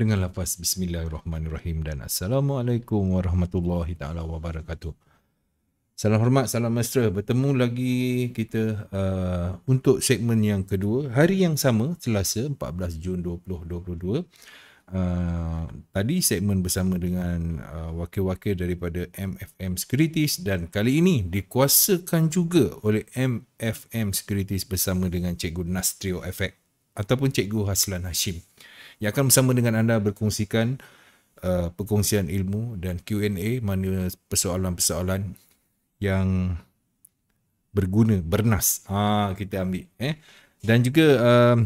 dengan lafaz bismillahirrahmanirrahim dan assalamualaikum warahmatullahi taala wabarakatuh. Salam hormat, salam mesra. Bertemu lagi kita uh, untuk segmen yang kedua. Hari yang sama, Selasa 14 Jun 2022. Uh, tadi segmen bersama dengan uh, wakil-wakil daripada MFM Securities dan kali ini dikuasakan juga oleh MFM Securities bersama dengan Cikgu Nastrio Effect ataupun Cikgu Haslan Hashim yang akan bersama dengan anda berkongsikan uh, perkongsian ilmu dan Q&A mana persoalan-persoalan yang berguna, bernas. ha, kita ambil eh. Dan juga um,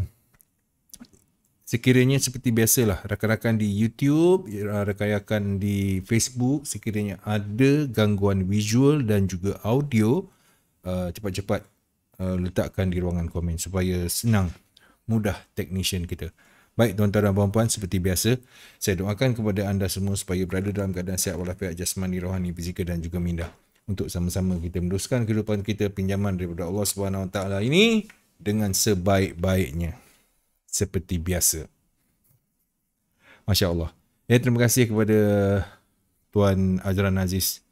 sekiranya seperti biasalah rakan-rakan di YouTube, uh, rakan-rakan di Facebook sekiranya ada gangguan visual dan juga audio uh, cepat-cepat uh, letakkan di ruangan komen supaya senang mudah teknisian kita. Baik tuan-tuan dan puan-puan seperti biasa saya doakan kepada anda semua supaya berada dalam keadaan sihat walafiat jasmani rohani fizikal dan juga minda untuk sama-sama kita meneruskan kehidupan kita pinjaman daripada Allah Subhanahu Wa Taala ini dengan sebaik-baiknya seperti biasa. Masya-Allah. Ya terima kasih kepada tuan Azran Aziz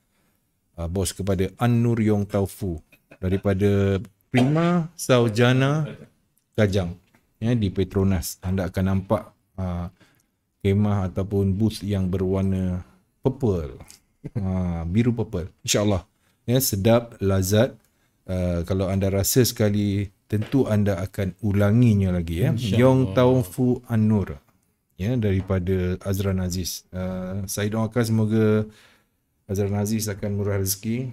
uh, bos kepada Anur Yong Taufu daripada Prima Saujana Kajang ya di Petronas anda akan nampak uh, kemah ataupun bus yang berwarna purple uh, biru purple insyaallah ya sedap lazat uh, kalau anda rasa sekali tentu anda akan ulanginya lagi ya Yong Taufu Anur ya daripada Azran Aziz uh, saya doakan semoga Azran Aziz akan murah rezeki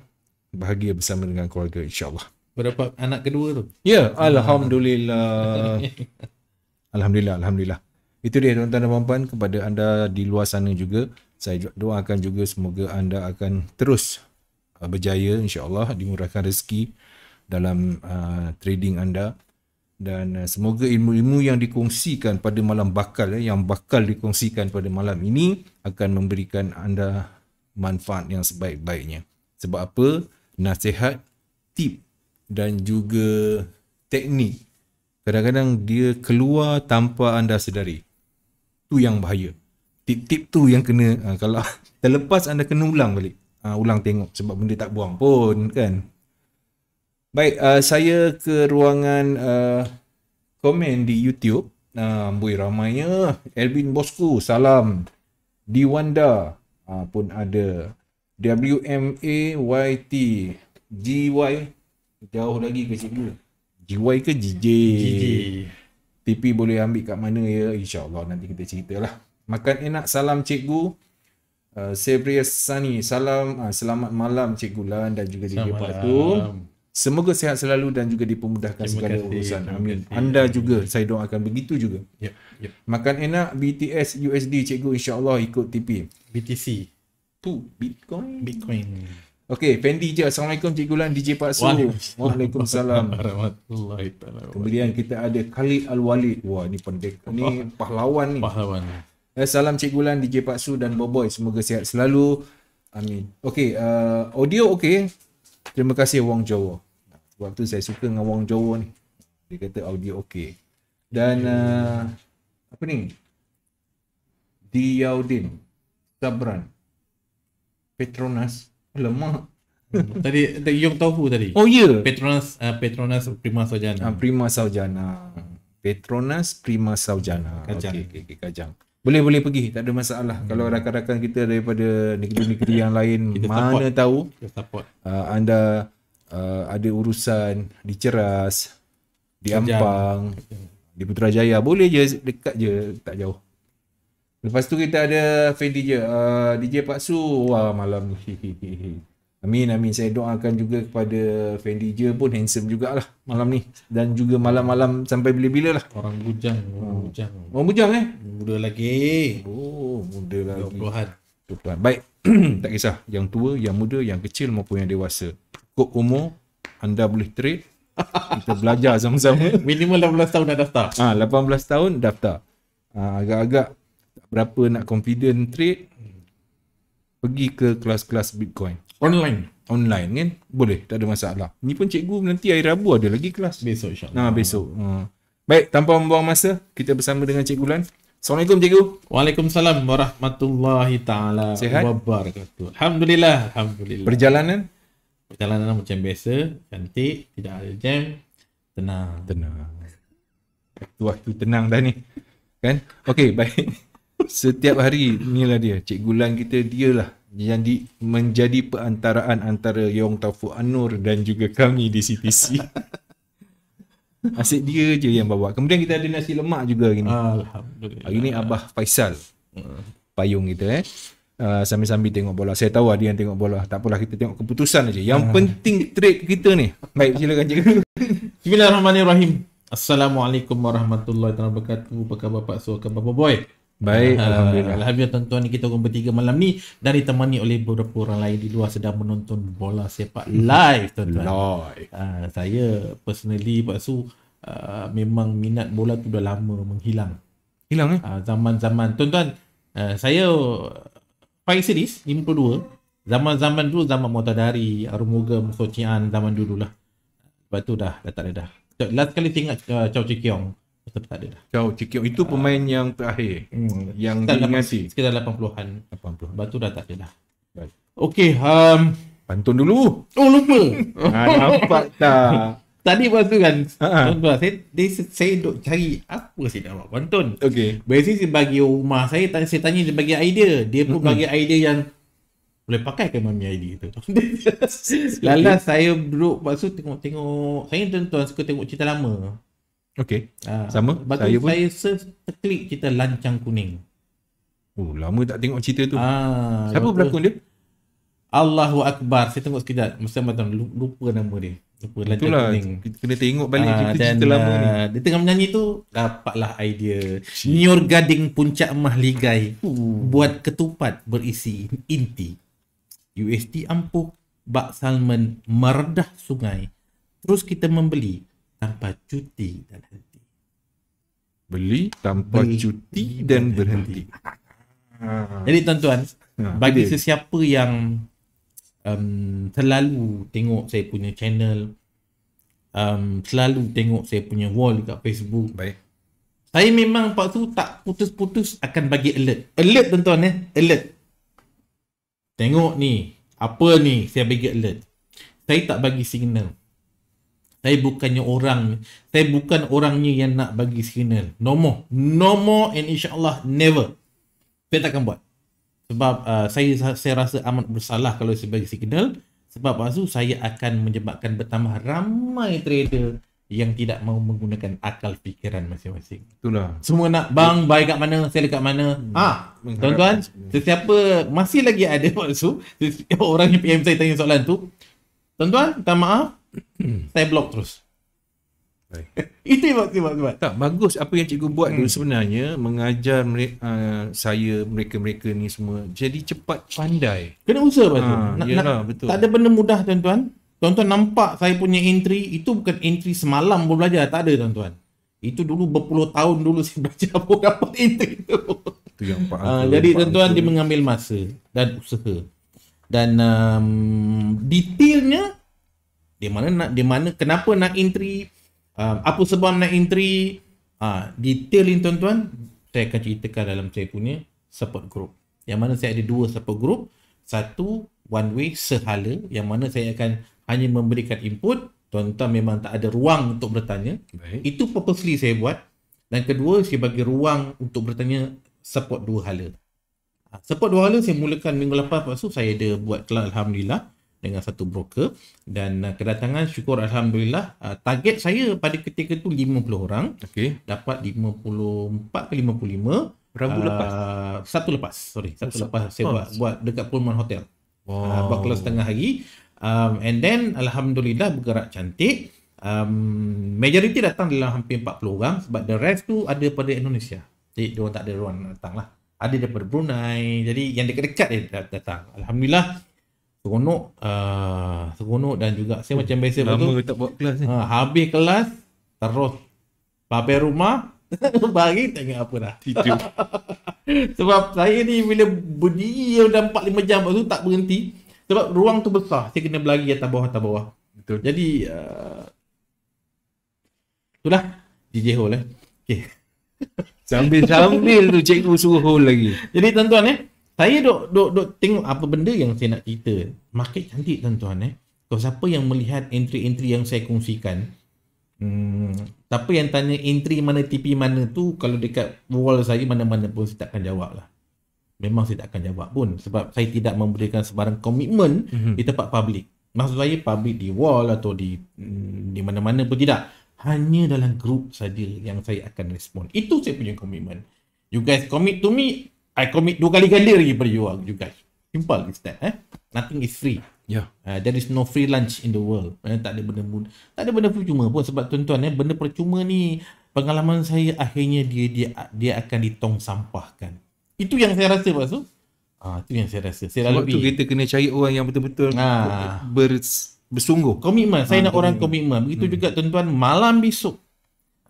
bahagia bersama dengan keluarga insyaallah Berapa anak kedua tu. Ya, yeah, alhamdulillah. alhamdulillah, alhamdulillah. Itu dia tuan-tuan dan puan-puan kepada anda di luar sana juga. Saya doakan juga semoga anda akan terus uh, berjaya insya-Allah dimurahkan rezeki dalam uh, trading anda dan uh, semoga ilmu-ilmu yang dikongsikan pada malam bakal eh, yang bakal dikongsikan pada malam ini akan memberikan anda manfaat yang sebaik-baiknya. Sebab apa? Nasihat tip dan juga teknik kadang-kadang dia keluar tanpa anda sedari tu yang bahaya tip-tip tu yang kena uh, kalau terlepas anda kena ulang balik uh, ulang tengok sebab benda tak buang pun kan baik uh, saya ke ruangan uh, komen di YouTube uh, boy ramainya Elvin Bosku salam Diwanda uh, pun ada W M A Y T G Y Jauh lagi ke Cik Bila? GY ke GJ? GJ. TP boleh ambil kat mana ya? InsyaAllah nanti kita ceritalah. Makan enak. Salam Cikgu. Uh, Sabria Sani. Salam. Uh, selamat malam Cikgu Lan dan juga selamat DJ tu. Semoga sehat selalu dan juga dipermudahkan terima segala kasih, urusan. Amin. Anda juga saya doakan begitu juga. Ya. Yep, Makan enak BTS USD cikgu insya-Allah ikut TP. BTC. Tu Bitcoin. Bitcoin. Okey, Fendi je. Assalamualaikum Cikgu Gulan, DJ Pak Su. Waalaikumsalam. Kemudian kita ada Khalid Al-Walid. Wah, ni pendek. Ni pahlawan ni. Pahlawan. Eh, salam Cikgu Gulan, DJ Pak Su dan Boboy. Semoga sihat selalu. Amin. Okey, uh, audio okey. Terima kasih Wong Jawa. Sebab tu saya suka dengan Wong Jawa ni. Dia kata audio okey. Dan uh, apa ni? Diaudin Sabran Petronas Lemak. Hmm. tadi tadi Yong Tofu tadi. Oh ya. Yeah. Petronas uh, eh, Patronas Prima Saujana. Ah, Prima Saujana. Petronas Prima Saujana. Kajang. Okay, okay, okay, kajang. Boleh boleh pergi, tak ada masalah. Hmm. Kalau rakan-rakan kita daripada negeri-negeri yang lain kita mana support. tahu kita support. Uh, anda uh, ada urusan di Ceras, di Ampang, di Putrajaya, boleh je dekat je, tak jauh. Lepas tu kita ada fan DJ uh, DJ Pak Su Wah malam ni Amin amin Saya doakan juga kepada fan DJ pun handsome jugalah Malam ni Dan juga malam-malam sampai bila-bila lah Orang bujang Orang hmm. bujang Orang bujang eh Muda lagi Oh muda lagi 20-an Baik Tak kisah Yang tua, yang muda, yang kecil maupun yang dewasa kok umur Anda boleh trade Kita belajar sama-sama Minimal 18 tahun dah daftar Ah ha, 18 tahun daftar ah, agak-agak berapa nak confident trade pergi ke kelas-kelas Bitcoin online online kan boleh tak ada masalah ni pun cikgu nanti hari Rabu ada lagi kelas besok insyaallah ha besok ha. baik tanpa membuang masa kita bersama dengan cikgu Lan Assalamualaikum cikgu Waalaikumsalam warahmatullahi taala Sihat? wabarakatuh alhamdulillah alhamdulillah perjalanan perjalanan macam biasa cantik tidak ada jam tenang tenang waktu-waktu tenang dah ni kan okey baik Setiap hari ni lah dia Cikgu Lan kita dia lah yang di, menjadi perantaraan antara Yong Taufu Anur dan juga kami di CTC. Asyik dia je yang bawa. Kemudian kita ada nasi lemak juga hari ni. Alhamdulillah. Hari ni Abah Faisal. Payung kita eh. Uh, sambil-sambil tengok bola. Saya tahu ada yang tengok bola. Tak apalah kita tengok keputusan aja. Yang uh. penting trade kita ni. Baik silakan cikgu. Bismillahirrahmanirrahim. Assalamualaikum warahmatullahi wabarakatuh. Apa khabar Pak Su? khabar Boy? Baik, Alhamdulillah. Alhamdulillah tuan-tuan kita orang bertiga malam ni dan ditemani oleh beberapa orang lain di luar sedang menonton bola sepak hmm. live tuan-tuan. Live. Uh, saya personally Pak uh, memang minat bola tu dah lama menghilang. Hilang eh? Uh, zaman-zaman. Tuan-tuan, uh, saya Pai Series 52. Zaman-zaman dulu, zaman Motadari, Arumuga, Musochian, zaman dulu lah. Lepas tu dah, dah tak ada dah. Last kali tengok uh, Chow Chikyong. Atau tak ada dah Chow Chee Kiong Itu pemain uh, yang terakhir hmm. Yang diingati Sekitar 80-an 80 -an. Lepas tu dah tak ada dah right. Okay um, Pantun dulu Oh lupa ha, Nampak tak Tadi waktu kan uh-huh. saya, dia, saya duk cari Apa saya nak buat pantun Okay Biasanya saya bagi rumah saya tanya, Saya tanya dia bagi idea Dia pun bagi mm-hmm. idea yang boleh pakai ke mami ID tu Lala saya duduk Lepas tengok-tengok Saya tuan-tuan suka tengok cerita lama Okey, Uh, Sama. Bagi saya, saya pun. surf, terklik kita lancang kuning. Oh, lama tak tengok cerita tu. Ah, Siapa berlakon dia? Allahu Akbar. Saya tengok sekejap. Mesti macam lupa nama dia. Lupa lancang Itulah, kuning. Itulah. Kena tengok balik ah, cerita, dan, cerita lama ni. Ah, dia tengah menyanyi tu, dapatlah idea. Nyur Gading Puncak mahligai Buat ketupat berisi inti. UST ampuh. Bak Salman merdah sungai. Terus kita membeli tanpa cuti dan henti. Beli tanpa Beli cuti dan berhenti. berhenti. Ah. Jadi tuan-tuan, ha, bagi dia. sesiapa yang um, selalu tengok saya punya channel, um, selalu tengok saya punya wall dekat Facebook, Baik. saya memang waktu tu tak putus-putus akan bagi alert. Alert tuan-tuan eh, alert. Tengok ni, apa ni saya bagi alert. Saya tak bagi signal. Saya bukannya orang Saya bukan orangnya yang nak bagi signal No more No more and insyaAllah never Saya takkan buat Sebab uh, saya saya rasa amat bersalah kalau saya bagi signal Sebab waktu itu saya akan menyebabkan bertambah ramai trader Yang tidak mahu menggunakan akal fikiran masing-masing Itulah Semua nak bang, baik kat mana, saya dekat mana hmm. Ah, hmm. ha, Tuan-tuan, sesiapa masih lagi ada waktu itu Orang yang PM saya tanya soalan tu Tuan-tuan, minta maaf Hmm. Saya blok terus. Baik. Itu yang tiba tiba. Tak bagus apa yang cikgu buat hmm. tu sebenarnya mengajar mereka, uh, saya mereka-mereka ni semua jadi cepat pandai. Kena usaha Ha, yalah, betul. Tak ada benda mudah tuan-tuan. Tuan-tuan nampak saya punya entry itu bukan entry semalam baru belajar, tak ada tuan-tuan. Itu dulu berpuluh tahun dulu saya belajar baru dapat entry tu. Itu yang Pak ha, jadi tuan-tuan dia mengambil masa dan usaha. Dan um, detailnya di mana nak di mana kenapa nak entry uh, apa sebab nak entry uh, detail ni tuan-tuan saya akan ceritakan dalam saya punya support group yang mana saya ada dua support group satu one way sehala yang mana saya akan hanya memberikan input tuan-tuan memang tak ada ruang untuk bertanya Baik. itu purposely saya buat dan kedua saya bagi ruang untuk bertanya support dua hala uh, support dua hala saya mulakan minggu lepas lepas tu saya ada buat kelas Alhamdulillah dengan satu broker dan uh, kedatangan syukur alhamdulillah uh, target saya pada ketika itu 50 orang okey dapat 54 ke 55 Rabu uh, lepas satu lepas sorry satu oh, lepas saya buat, buat dekat Pullman Hotel wow. uh, buat kelas setengah hari um, and then alhamdulillah bergerak cantik um, majority datang dalam hampir 40 orang sebab the rest tu ada pada Indonesia jadi dia tak ada orang datang lah ada daripada Brunei jadi yang dekat-dekat dia datang alhamdulillah seronok uh, seronok dan juga saya oh, macam biasa lama tak buat kelas ni uh, habis kelas terus sampai rumah bagi tengok apa dah tidur sebab saya ni bila berdiri dah empat lima jam waktu tak berhenti sebab ruang tu besar saya kena berlari atas bawah atas bawah betul jadi uh, itulah DJ hole eh okey sambil sambil tu cikgu suruh hole lagi jadi tuan-tuan eh saya dok dok dok tengok apa benda yang saya nak cerita. Market cantik tuan-tuan eh. Kalau siapa yang melihat entry-entry yang saya kongsikan, hmm, siapa yang tanya entry mana TP mana tu, kalau dekat wall saya mana-mana pun saya takkan jawab lah. Memang saya takkan jawab pun sebab saya tidak memberikan sebarang komitmen mm-hmm. di tempat publik. Maksud saya publik di wall atau di hmm, di mana-mana pun tidak. Hanya dalam grup saja yang saya akan respon. Itu saya punya komitmen. You guys commit to me, I commit dua kali ganda lagi pada you, you guys. Simple is that. Eh? Nothing is free. Yeah. Uh, there is no free lunch in the world. Eh, tak ada benda pun. Tak ada benda percuma pun sebab tuan-tuan eh, benda percuma ni pengalaman saya akhirnya dia dia dia akan ditong sampahkan. Itu yang saya rasa Pak Su. Ah, itu yang saya rasa. Saya sebab tu kita kena cari orang yang betul-betul ah. ber, bersungguh. Komitmen. Saya ah, nak komitmen. orang komitmen. Begitu hmm. juga tuan-tuan malam besok.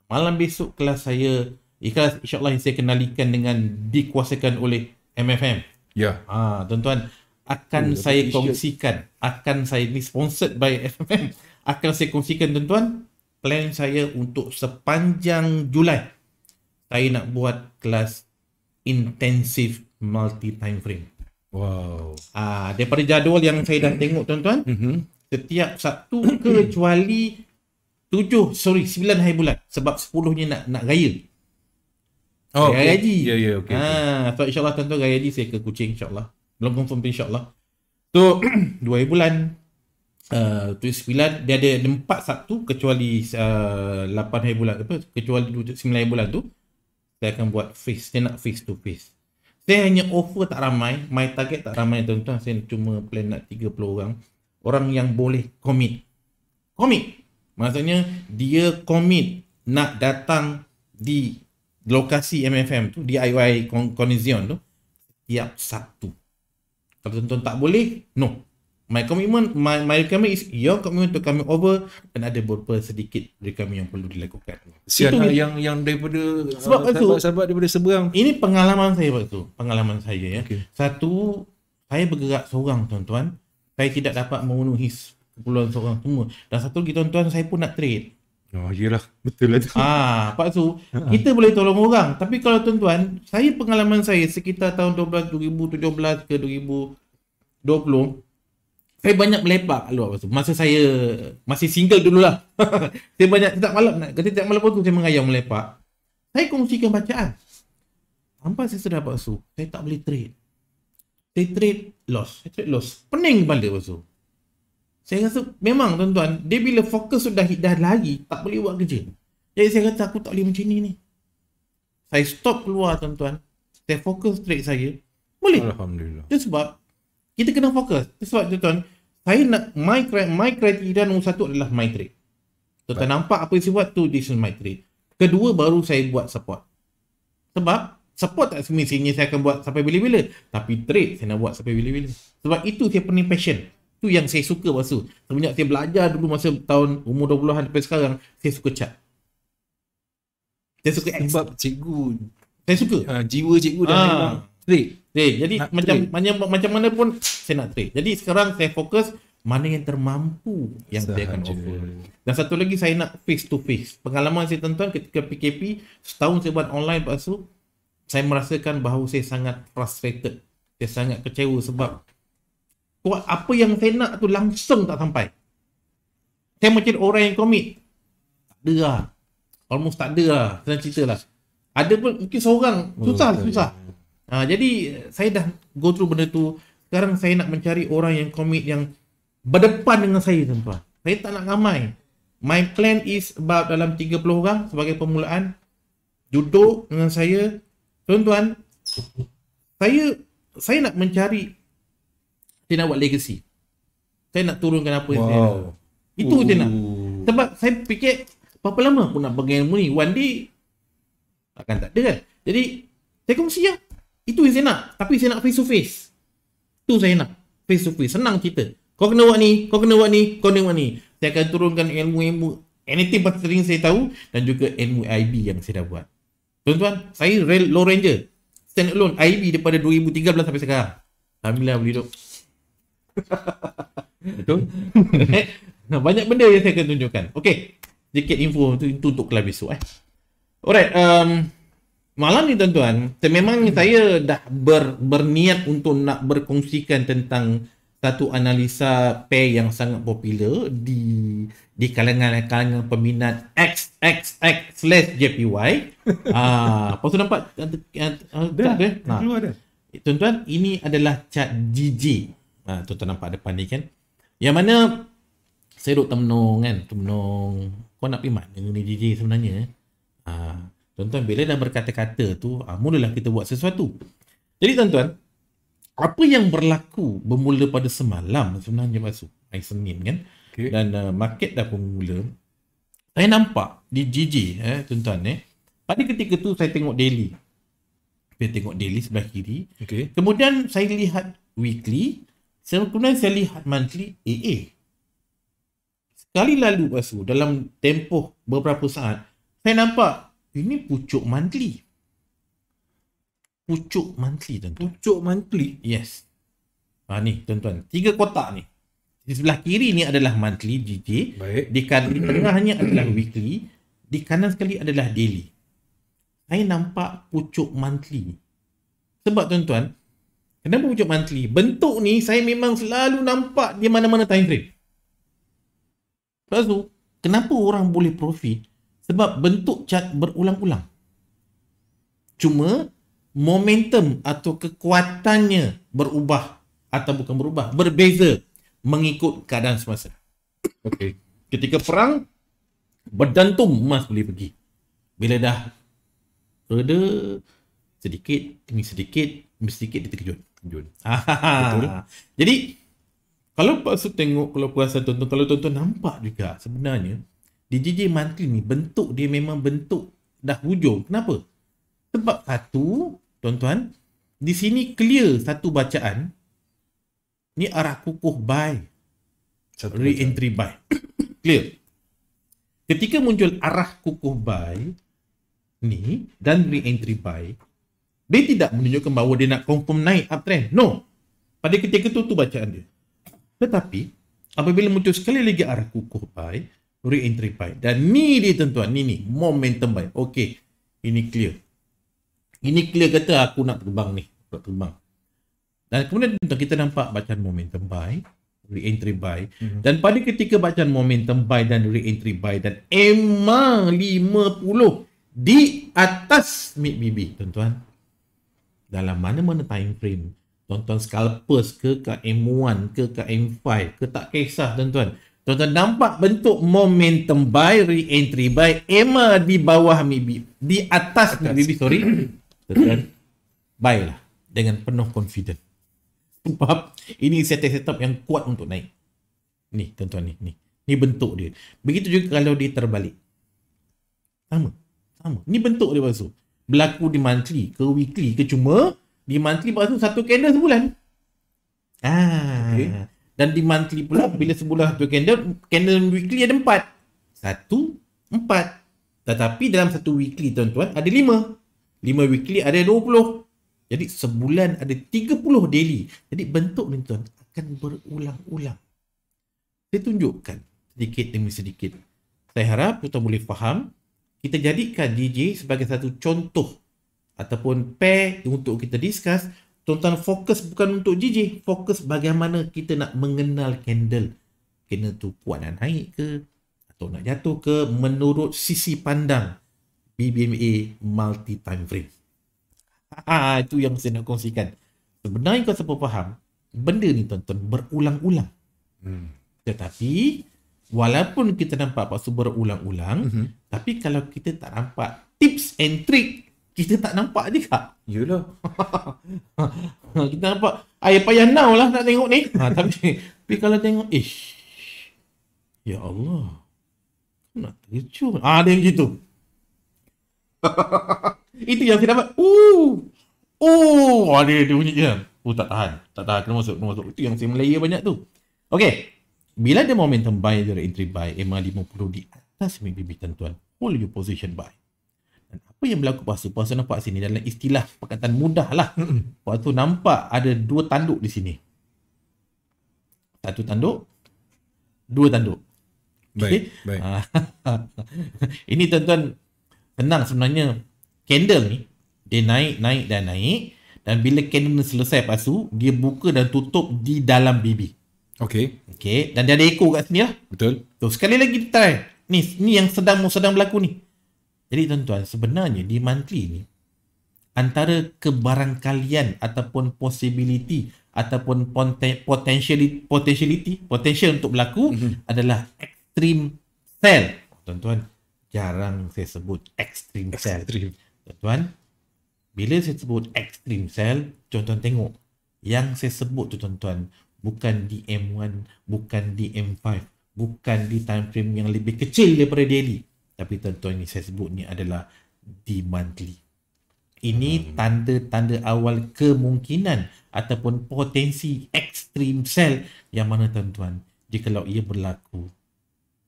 Malam besok kelas saya ikhlas insyaallah yang saya kenalikan dengan dikuasakan oleh MFM. Ya. Ah, ha, tuan-tuan akan oh, saya kongsikan, t akan saya ni sponsored by MFM. Akan saya kongsikan tuan-tuan plan saya untuk sepanjang Julai. Saya nak buat kelas intensif multi time frame. Wow. Ah, ha, daripada jadual yang saya dah tengok tuan-tuan, mm-hmm. setiap Sabtu kecuali 7 sorry 9 hari bulan sebab 10-nya nak nak raya. Oh, Raya okay. Haji. Ya, ya, okey. Ha, so insya-Allah tentu gaya Haji saya ke Kuching insya-Allah. Belum confirm tapi insya-Allah. So, dua hari bulan uh, 29 dia ada empat Sabtu kecuali uh, 8 bulan apa kecuali 9 bulan tu saya akan buat face saya nak face to face saya hanya offer tak ramai my target tak ramai tuan-tuan saya cuma plan nak 30 orang orang yang boleh commit commit maksudnya dia commit nak datang di lokasi MFM tu DIY Connection tu setiap Sabtu. Kalau tuan-tuan tak boleh, no. My commitment, my, my requirement is your commitment to come over dan ada beberapa sedikit requirement yang perlu dilakukan. Sian itu lah yang ini. yang daripada sebab uh, itu, sahabat daripada seberang. Ini pengalaman saya waktu pengalaman saya ya. Okay. Satu, saya bergerak seorang tuan-tuan. Saya tidak dapat memenuhi keperluan seorang semua. Dan satu lagi tuan-tuan, saya pun nak trade. Oh, ah, iyalah Betul lah tu. Ah, ha, lepas tu, uh-huh. kita boleh tolong orang. Tapi kalau tuan-tuan, saya pengalaman saya sekitar tahun 12, 2017 ke 2020, saya banyak melepak luar masa Masa saya masih single dulu lah. saya banyak, tak malam. Kata tak malam pun tu, saya mengayang melepak. Saya kongsikan bacaan. Sampai saya sedar Su? saya tak boleh trade. Saya trade loss. Saya trade loss. Pening kepala Su saya rasa memang tuan-tuan, dia bila fokus sudah dah lagi tak boleh buat kerja. Jadi saya kata aku tak boleh macam ni ni. Saya stop keluar tuan-tuan. Saya fokus trade saya. Boleh. Alhamdulillah. Itu sebab kita kena fokus. Itu sebab tuan-tuan, saya nak my, my criteria nombor satu adalah my trade. Tuan-tuan Baik. nampak apa yang saya buat tu, this is my trade. Kedua baru saya buat support. Sebab support tak semestinya saya akan buat sampai bila-bila. Tapi trade saya nak buat sampai bila-bila. Sebab itu saya punya passion. Tu yang saya suka masa tu. Sebenarnya saya belajar dulu masa tahun umur 20-an sampai sekarang, saya suka cat. Saya suka X. Sebab cikgu. Saya suka. Uh, jiwa cikgu dah memang. Trade. Trade. Jadi macam, trade. macam macam mana pun saya nak trade. Jadi sekarang saya fokus mana yang termampu yang Sahaja. saya akan offer. Dan satu lagi saya nak face to face. Pengalaman saya tuan-tuan ketika PKP, setahun saya buat online lepas tu, saya merasakan bahawa saya sangat frustrated. Saya sangat kecewa sebab buat apa yang saya nak tu langsung tak sampai. Saya macam orang yang komit. Tak ada lah. Almost tak ada lah. Saya cerita lah. Ada pun mungkin seorang. Susah, oh, susah. Ya, ha, jadi saya dah go through benda tu. Sekarang saya nak mencari orang yang komit yang berdepan dengan saya tuan Saya tak nak ramai. My plan is about dalam 30 orang sebagai permulaan. Duduk dengan saya. Tuan-tuan, saya saya nak mencari saya nak buat legacy. Saya nak turunkan apa yang wow. saya ada. Itu saya nak. Sebab saya fikir, berapa lama pun nak pegang ilmu ni? One day, akan tak ada kan? Jadi, saya kongsi lah. Itu yang saya nak. Tapi saya nak face to face. Itu saya nak. Face to face. Senang cerita. Kau kena buat ni, kau kena buat ni, kau kena buat ni. Saya akan turunkan ilmu-ilmu anything sering saya tahu dan juga ilmu IB yang saya dah buat. Tuan-tuan, saya Rail Low Ranger. Stand alone IB daripada 2013 sampai sekarang. Alhamdulillah boleh hidup. Betul? nah, banyak benda yang saya akan tunjukkan. Okey. Sedikit info itu, untuk kelas besok eh. Alright, um, malam ni tuan-tuan, memang hmm. saya dah ber, berniat untuk nak berkongsikan tentang satu analisa pair yang sangat popular di di kalangan-kalangan peminat XXX slash JPY. ah, apa tu nampak? Uh, uh, dah, dah, dah, dah. Nah. keluar dah. Tuan-tuan, ini adalah chat GG ha, tu ternampak depan ni kan yang mana saya duduk termenung kan termenung kau nak pergi mana ni DJ sebenarnya ha, tuan-tuan bila dah berkata-kata tu ha, mulalah kita buat sesuatu jadi tuan-tuan apa yang berlaku bermula pada semalam sebenarnya masuk hari Senin kan okay. dan uh, market dah pun mula saya nampak di GG eh, tuan-tuan eh pada ketika tu saya tengok daily saya tengok daily sebelah kiri okay. kemudian saya lihat weekly saya, kemudian saya lihat monthly AA. Sekali lalu pasu dalam tempoh beberapa saat, saya nampak ini pucuk monthly. Pucuk monthly tuan Pucuk monthly? Yes. Ha, ni tuan-tuan, tiga kotak ni. Di sebelah kiri ni adalah monthly GT. Di kanan tengahnya adalah weekly. Di kanan sekali adalah daily. Saya nampak pucuk monthly. Sebab tuan-tuan, Kenapa wujud monthly? Bentuk ni saya memang selalu nampak di mana-mana time frame. Lepas tu, kenapa orang boleh profit? Sebab bentuk chart berulang-ulang. Cuma momentum atau kekuatannya berubah atau bukan berubah, berbeza mengikut keadaan semasa. Okey. Ketika perang berdentum emas boleh pergi. Bila dah reda sedikit, demi sedikit, demi sedikit dia terkejut. Jun. Ah, Betul. Jadi kalau pasal tengok kalau puasa tonton kalau tonton nampak juga sebenarnya di DJJ Mantri ni bentuk dia memang bentuk dah hujung. Kenapa? Sebab satu, tuan-tuan, di sini clear satu bacaan ni arah kukuh buy. re-entry buy. clear. Ketika muncul arah kukuh buy ni dan re-entry buy, dia tidak menunjukkan bahawa dia nak confirm naik uptrend. No. Pada ketika itu, tu bacaan dia. Tetapi, apabila muncul sekali lagi arah kukuh buy, re-entry buy. Dan ni dia tentuan tuan Ni ni. Momentum buy. Okay. Ini clear. Ini clear kata aku nak terbang ni. Nak terbang. Dan kemudian tuan kita nampak bacaan momentum buy, re-entry buy. Mm-hmm. Dan pada ketika bacaan momentum buy dan re-entry buy dan MA50 di atas mid tuan tentuan dalam mana-mana time frame. Tonton Scalpers ke, ke M1 ke, ke M5 ke, tak kisah tuan-tuan. Tuan-tuan nampak bentuk momentum buy, re-entry buy, EMA di bawah MIB di atas, MIB sorry. Tuan-tuan, buy lah dengan penuh confident. Sebab ini setup-setup yang kuat untuk naik. Ni, tuan-tuan, ni, ni. Ni bentuk dia. Begitu juga kalau dia terbalik. Sama. Sama. Ni bentuk dia masuk berlaku di monthly ke weekly ke cuma di monthly baru satu candle sebulan. Ah. Okay. Dan di monthly pula bila sebulan satu candle, candle weekly ada empat. Satu, empat. Tetapi dalam satu weekly tuan-tuan ada lima. Lima weekly ada dua puluh. Jadi sebulan ada tiga puluh daily. Jadi bentuk ni tuan akan berulang-ulang. Saya tunjukkan sedikit demi sedikit. Saya harap tuan boleh faham kita jadikan DJ sebagai satu contoh ataupun pair untuk kita discuss tentang fokus bukan untuk DJ, fokus bagaimana kita nak mengenal candle. Kena tu kuat nak naik ke atau nak jatuh ke menurut sisi pandang BBMA multi time frame. Ha, itu yang saya nak kongsikan. Sebenarnya kalau siapa faham, benda ni tuan-tuan berulang-ulang. Hmm. Tetapi walaupun kita nampak pasal berulang-ulang mm-hmm. tapi kalau kita tak nampak tips and trick kita tak nampak juga yalah kita nampak ayah payah now lah nak tengok ni ha, tapi, tapi kalau tengok ish ya Allah nak terjun ah, ada yang gitu itu yang kita dapat uh uh ada ah, dia bunyi dia Oh, tak tahan. Tak tahan. Kena masuk. Kena masuk. Itu yang saya melayar banyak tu. Okay bila ada momentum buy dia entry buy EMA 50 di atas MACD tentuan hold your position buy dan apa yang berlaku pasu pasu nampak sini dalam istilah perkataan mudah lah waktu nampak ada dua tanduk di sini satu tanduk dua tanduk Okay. Baik, baik. Ah, ini tuan-tuan tenang sebenarnya candle ni dia naik naik dan naik dan bila candle ni selesai pasu dia buka dan tutup di dalam bibi. Okay. Okay. Dan dia ada echo kat sini lah. Betul. So, sekali lagi try. Ni, ni yang sedang sedang berlaku ni. Jadi tuan-tuan, sebenarnya di monthly ni, antara kebarangkalian ataupun possibility ataupun potentiality, potentiality potential untuk berlaku mm-hmm. adalah extreme sell. Tuan-tuan, jarang saya sebut extreme, extreme. sell. Tuan-tuan, bila saya sebut extreme sell, tuan-tuan tengok. Yang saya sebut tu tuan-tuan, bukan di M1, bukan di M5, bukan di time frame yang lebih kecil daripada daily. Tapi tuan-tuan ini saya sebut ni adalah di monthly. Ini hmm. tanda-tanda awal kemungkinan ataupun potensi extreme sell yang mana tuan-tuan jika ia berlaku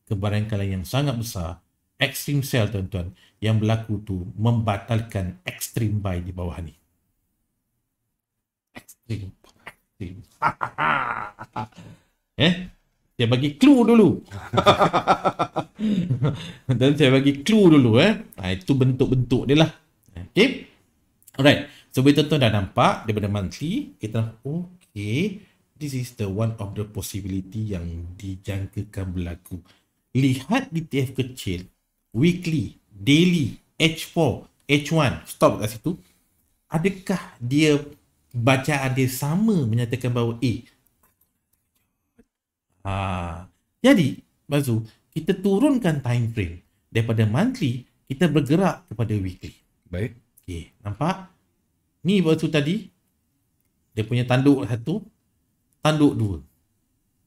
kebarangkala yang sangat besar extreme sell tuan-tuan yang berlaku tu membatalkan extreme buy di bawah ni. Extreme buy. Sting. eh? Saya bagi clue dulu. Dan saya bagi clue dulu eh. Ha, itu bentuk-bentuk dia lah. Okay. Alright. So, bila tu dah nampak daripada monthly, kita nak, okay, this is the one of the possibility yang dijangkakan berlaku. Lihat DTF kecil, weekly, daily, H4, H1, stop kat situ. Adakah dia bacaan dia sama menyatakan bahawa A. Eh, ha. Jadi, Bazu, kita turunkan time frame daripada monthly, kita bergerak kepada weekly. Baik. Okey, nampak? Ni Bazu tadi, dia punya tanduk satu, tanduk dua.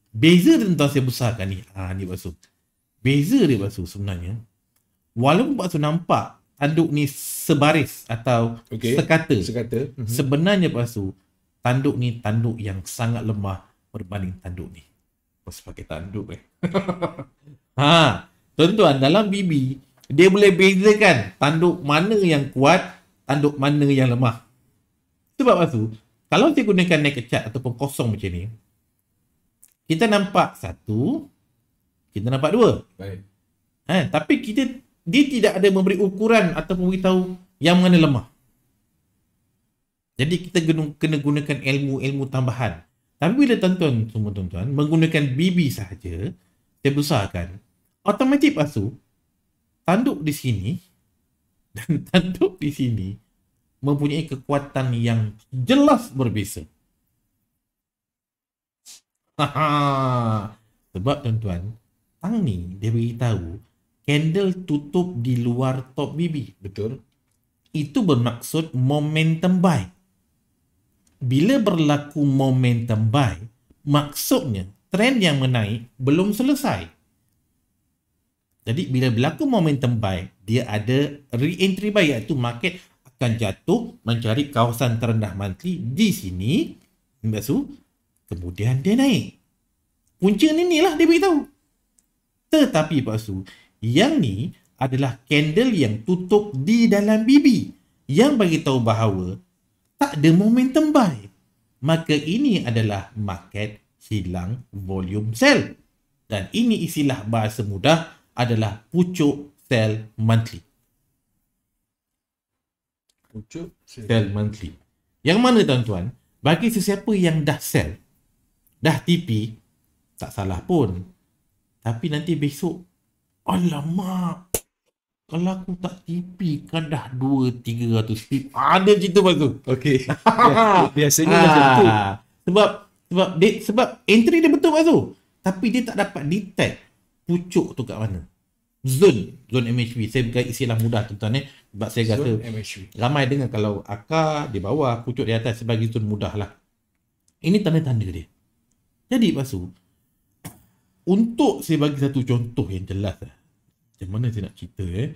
Beza tentang saya besarkan ni. Ha, ni Bazu. Beza dia Bazu sebenarnya. Walaupun Bazu nampak tanduk ni sebaris atau okay. sekata. sekata. Mm-hmm. Sebenarnya pasu tanduk ni tanduk yang sangat lemah berbanding tanduk ni. Oh, sebagai tanduk eh. ha, tuan-tuan dalam BB dia boleh bezakan tanduk mana yang kuat, tanduk mana yang lemah. Sebab pasu kalau kita gunakan naked chart ataupun kosong macam ni, kita nampak satu, kita nampak dua. Baik. Ha, tapi kita dia tidak ada memberi ukuran atau memberitahu yang mana lemah. Jadi kita kena gunakan ilmu-ilmu tambahan. Tapi bila tuan-tuan, semua tuan-tuan, menggunakan BB sahaja, dia besarkan, otomatik pasu, tanduk di sini, dan tanduk di sini, mempunyai kekuatan yang jelas berbeza. Sebab tuan-tuan, tang ni dia beritahu, Handle tutup di luar top BB. Betul. Itu bermaksud momentum buy. Bila berlaku momentum buy, maksudnya trend yang menaik belum selesai. Jadi bila berlaku momentum buy, dia ada re-entry buy iaitu market akan jatuh mencari kawasan terendah monthly di sini. Lepas tu, kemudian dia naik. Punca ni ni lah dia beritahu. Tetapi Pak Su, yang ni adalah candle yang tutup di dalam bibi yang bagi tahu bahawa tak ada momentum buy. Maka ini adalah market hilang volume sell. Dan ini istilah bahasa mudah adalah pucuk sell monthly. Pucuk sell monthly. Yang mana tuan-tuan, bagi sesiapa yang dah sell, dah tipi, tak salah pun. Tapi nanti besok Alamak. Kalau aku tak tipi kan dah 2-300 tip. Ada cerita macam tu. Okay. Biasanya ha. macam ah. tu. Sebab, sebab, dia, sebab entry dia betul macam tu. Tapi dia tak dapat detect pucuk tu kat mana. Zone. Zone MHV. Saya bagi istilah mudah tuan-tuan eh. Sebab saya kata ramai dengar kalau akar di bawah, pucuk di atas sebagai zone mudah lah. Ini tanda-tanda dia. Jadi pasal untuk saya bagi satu contoh yang jelas lah. Macam mana saya nak cerita eh.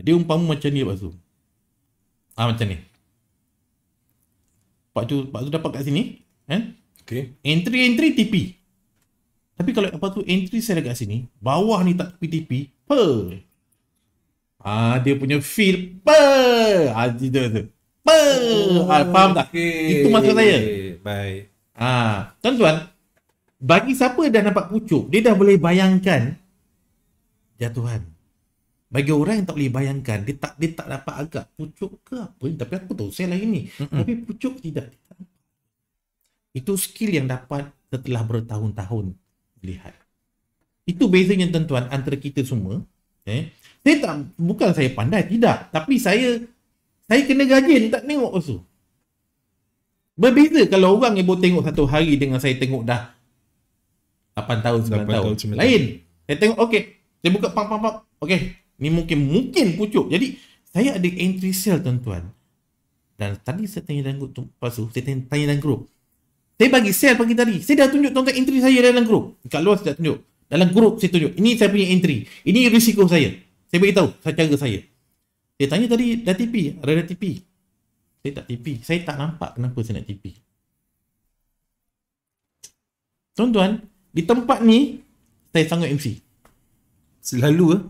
Dia umpama macam ni Pak Zul. Ah macam ni. Pak Zul, Pak Zul dapat kat sini. Eh? Kan? Okay. Entry-entry TP. Tapi kalau apa tu entry saya dekat sini, bawah ni tak TP TP. Per. Ah dia punya feel per. Ah dia tu. Per. Oh, ah, faham tak? Okay. Itu maksud saya. Baik. Ah, tuan-tuan, bagi siapa dah nampak pucuk, dia dah boleh bayangkan jatuhan. Bagi orang yang tak boleh bayangkan, dia tak dia tak dapat agak pucuk ke apa. Tapi aku tahu saya lagi ni. Tapi pucuk tidak. Itu skill yang dapat setelah bertahun-tahun lihat. Itu bezanya tuan-tuan antara kita semua. Eh. Saya tak, bukan saya pandai, tidak. Tapi saya saya kena gaji tak tengok tu. Berbeza kalau orang yang boleh tengok satu hari dengan saya tengok dah 8 tahun 9 tahun. lain saya tengok okey saya buka pam pam pam okey ni mungkin mungkin pucuk jadi saya ada entry cell tuan-tuan dan tadi saya tanya dalam grup lepas tu saya tanya, tanya dalam grup saya bagi cell pagi tadi saya dah tunjuk tuan-tuan entry saya dalam grup dekat luar saya dah tunjuk dalam grup saya tunjuk ini saya punya entry ini risiko saya saya beritahu saya cara saya Dia tanya tadi dah TP ada dah TP saya tak TP saya tak nampak kenapa saya nak TP tuan-tuan di tempat ni Saya sanggup MC Selalu eh?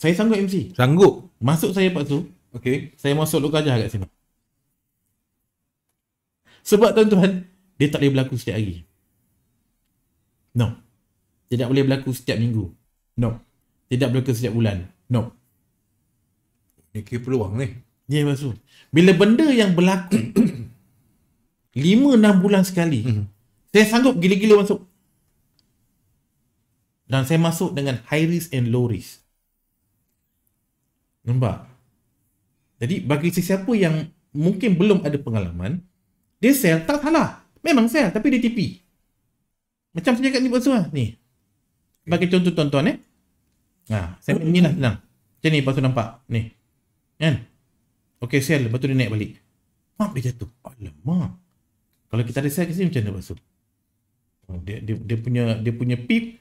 Saya sanggup MC Sanggup Masuk saya lepas tu Okay Saya masuk luka aja kat sini Sebab tuan-tuan Dia tak boleh berlaku setiap hari No Dia tak boleh berlaku setiap minggu No Tidak berlaku setiap bulan No Ini kira peluang ni Ya yeah, masuk Bila benda yang berlaku 5-6 bulan sekali mm-hmm. Saya sanggup gila-gila masuk dan saya masuk dengan high risk and low risk. Nampak? Jadi bagi sesiapa yang mungkin belum ada pengalaman, dia sell tak salah. Memang sell tapi dia tipi, Macam saya cakap ni pasal lah. ni. Bagi contoh tuan-tuan eh. Ha, saya ni lah senang. Macam ni pasal nampak ni. Kan? Okay sell lepas tu dia naik balik. Mak dia jatuh. Alamak. Kalau kita ada sell ke sini macam mana tu? Oh, dia, dia, dia punya dia punya peak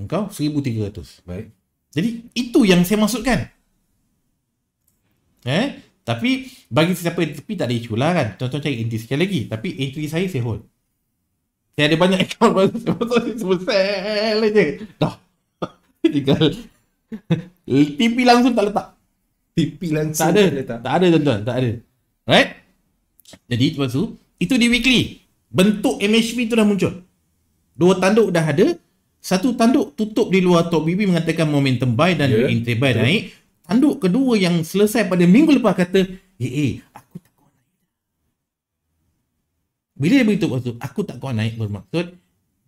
Engkau 1300. Baik. Jadi itu yang saya maksudkan. Eh? Tapi bagi sesiapa yang tepi tak ada isu lah kan. Tuan-tuan cari entry sekali lagi. Tapi entry saya saya hold. Saya ada banyak account baru saya masuk ni semua sell je. Dah. Tinggal. TP langsung tak letak. TP langsung tak, ada. tak ada tuan-tuan. Tak ada. Right? Jadi tuan-tuan itu di weekly. Bentuk MHP tu dah muncul. Dua tanduk dah ada satu tanduk tutup di luar top bibi mengatakan momentum buy dan yeah. entry buy yeah. naik. Tanduk kedua yang selesai pada minggu lepas kata, eh, eh aku tak kuat naik. Bila dia beritahu waktu aku tak kuat naik bermaksud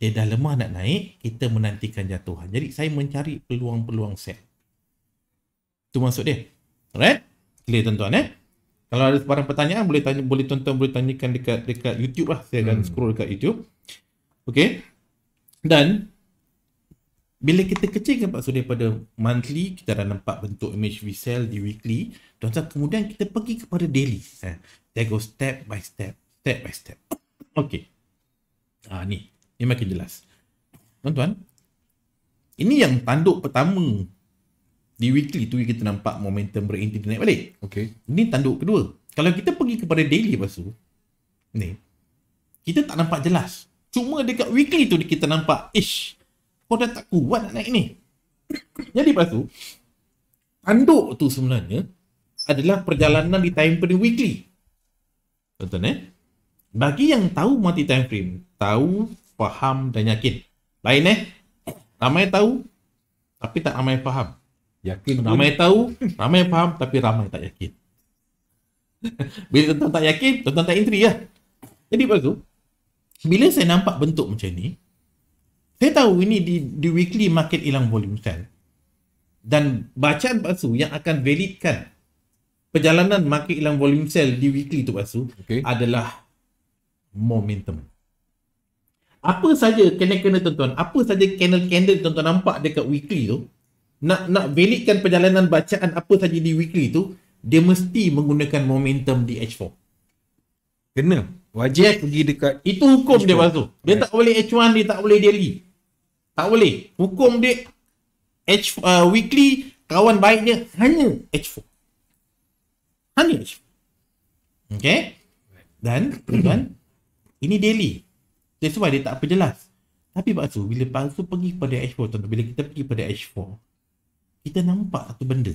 dia dah lemah nak naik, kita menantikan jatuhan. Jadi saya mencari peluang-peluang sell. Itu maksud dia. Alright? Clear tuan-tuan eh? Kalau ada sebarang pertanyaan boleh tanya boleh tuan-tuan boleh tanyakan dekat dekat YouTube lah. Saya akan hmm. scroll dekat YouTube. Okay. Dan bila kita kecilkan Pak Sudir pada monthly, kita dah nampak bentuk image we sell di weekly. tuan kemudian kita pergi kepada daily. Eh, that goes step by step, step by step. Okay. Ha, ah, ni, ni makin jelas. Tuan-tuan, ini yang tanduk pertama di weekly tu kita nampak momentum berhenti naik balik. Okay. Ini tanduk kedua. Kalau kita pergi kepada daily lepas tu, ni, kita tak nampak jelas. Cuma dekat weekly tu kita nampak, ish, kau dah tak kuat nak naik ni. Jadi lepas tu, tanduk tu sebenarnya adalah perjalanan di time frame weekly. Betul eh? Bagi yang tahu multi time frame, tahu, faham dan yakin. Lain eh? Ramai tahu, tapi tak ramai faham. Yakin ramai pun. tahu, ramai faham, tapi ramai tak yakin. bila tuan-tuan tak yakin, tuan-tuan tak entry lah. Jadi lepas tu, bila saya nampak bentuk macam ni, saya tahu ini di, di weekly market hilang volume sell. Dan bacaan palsu yang akan validkan perjalanan market hilang volume sell di weekly itu palsu okay. adalah momentum. Apa saja kena-kena tuan-tuan, apa saja candle-candle tuan-tuan nampak dekat weekly tu, nak nak validkan perjalanan bacaan apa saja di weekly tu, dia mesti menggunakan momentum di H4. Kena. Wajib pergi dekat Itu hukum H4. dia palsu. Dia right. tak boleh H1, dia tak boleh daily. Tak boleh. Hukum dia H, uh, weekly kawan baik dia hanya H4. Hanya H4. Okay? Dan, tuan, ini daily. That's why dia tak apa jelas. Tapi Pak bila Pak pergi pada H4, tuan bila kita pergi pada H4, kita nampak satu benda.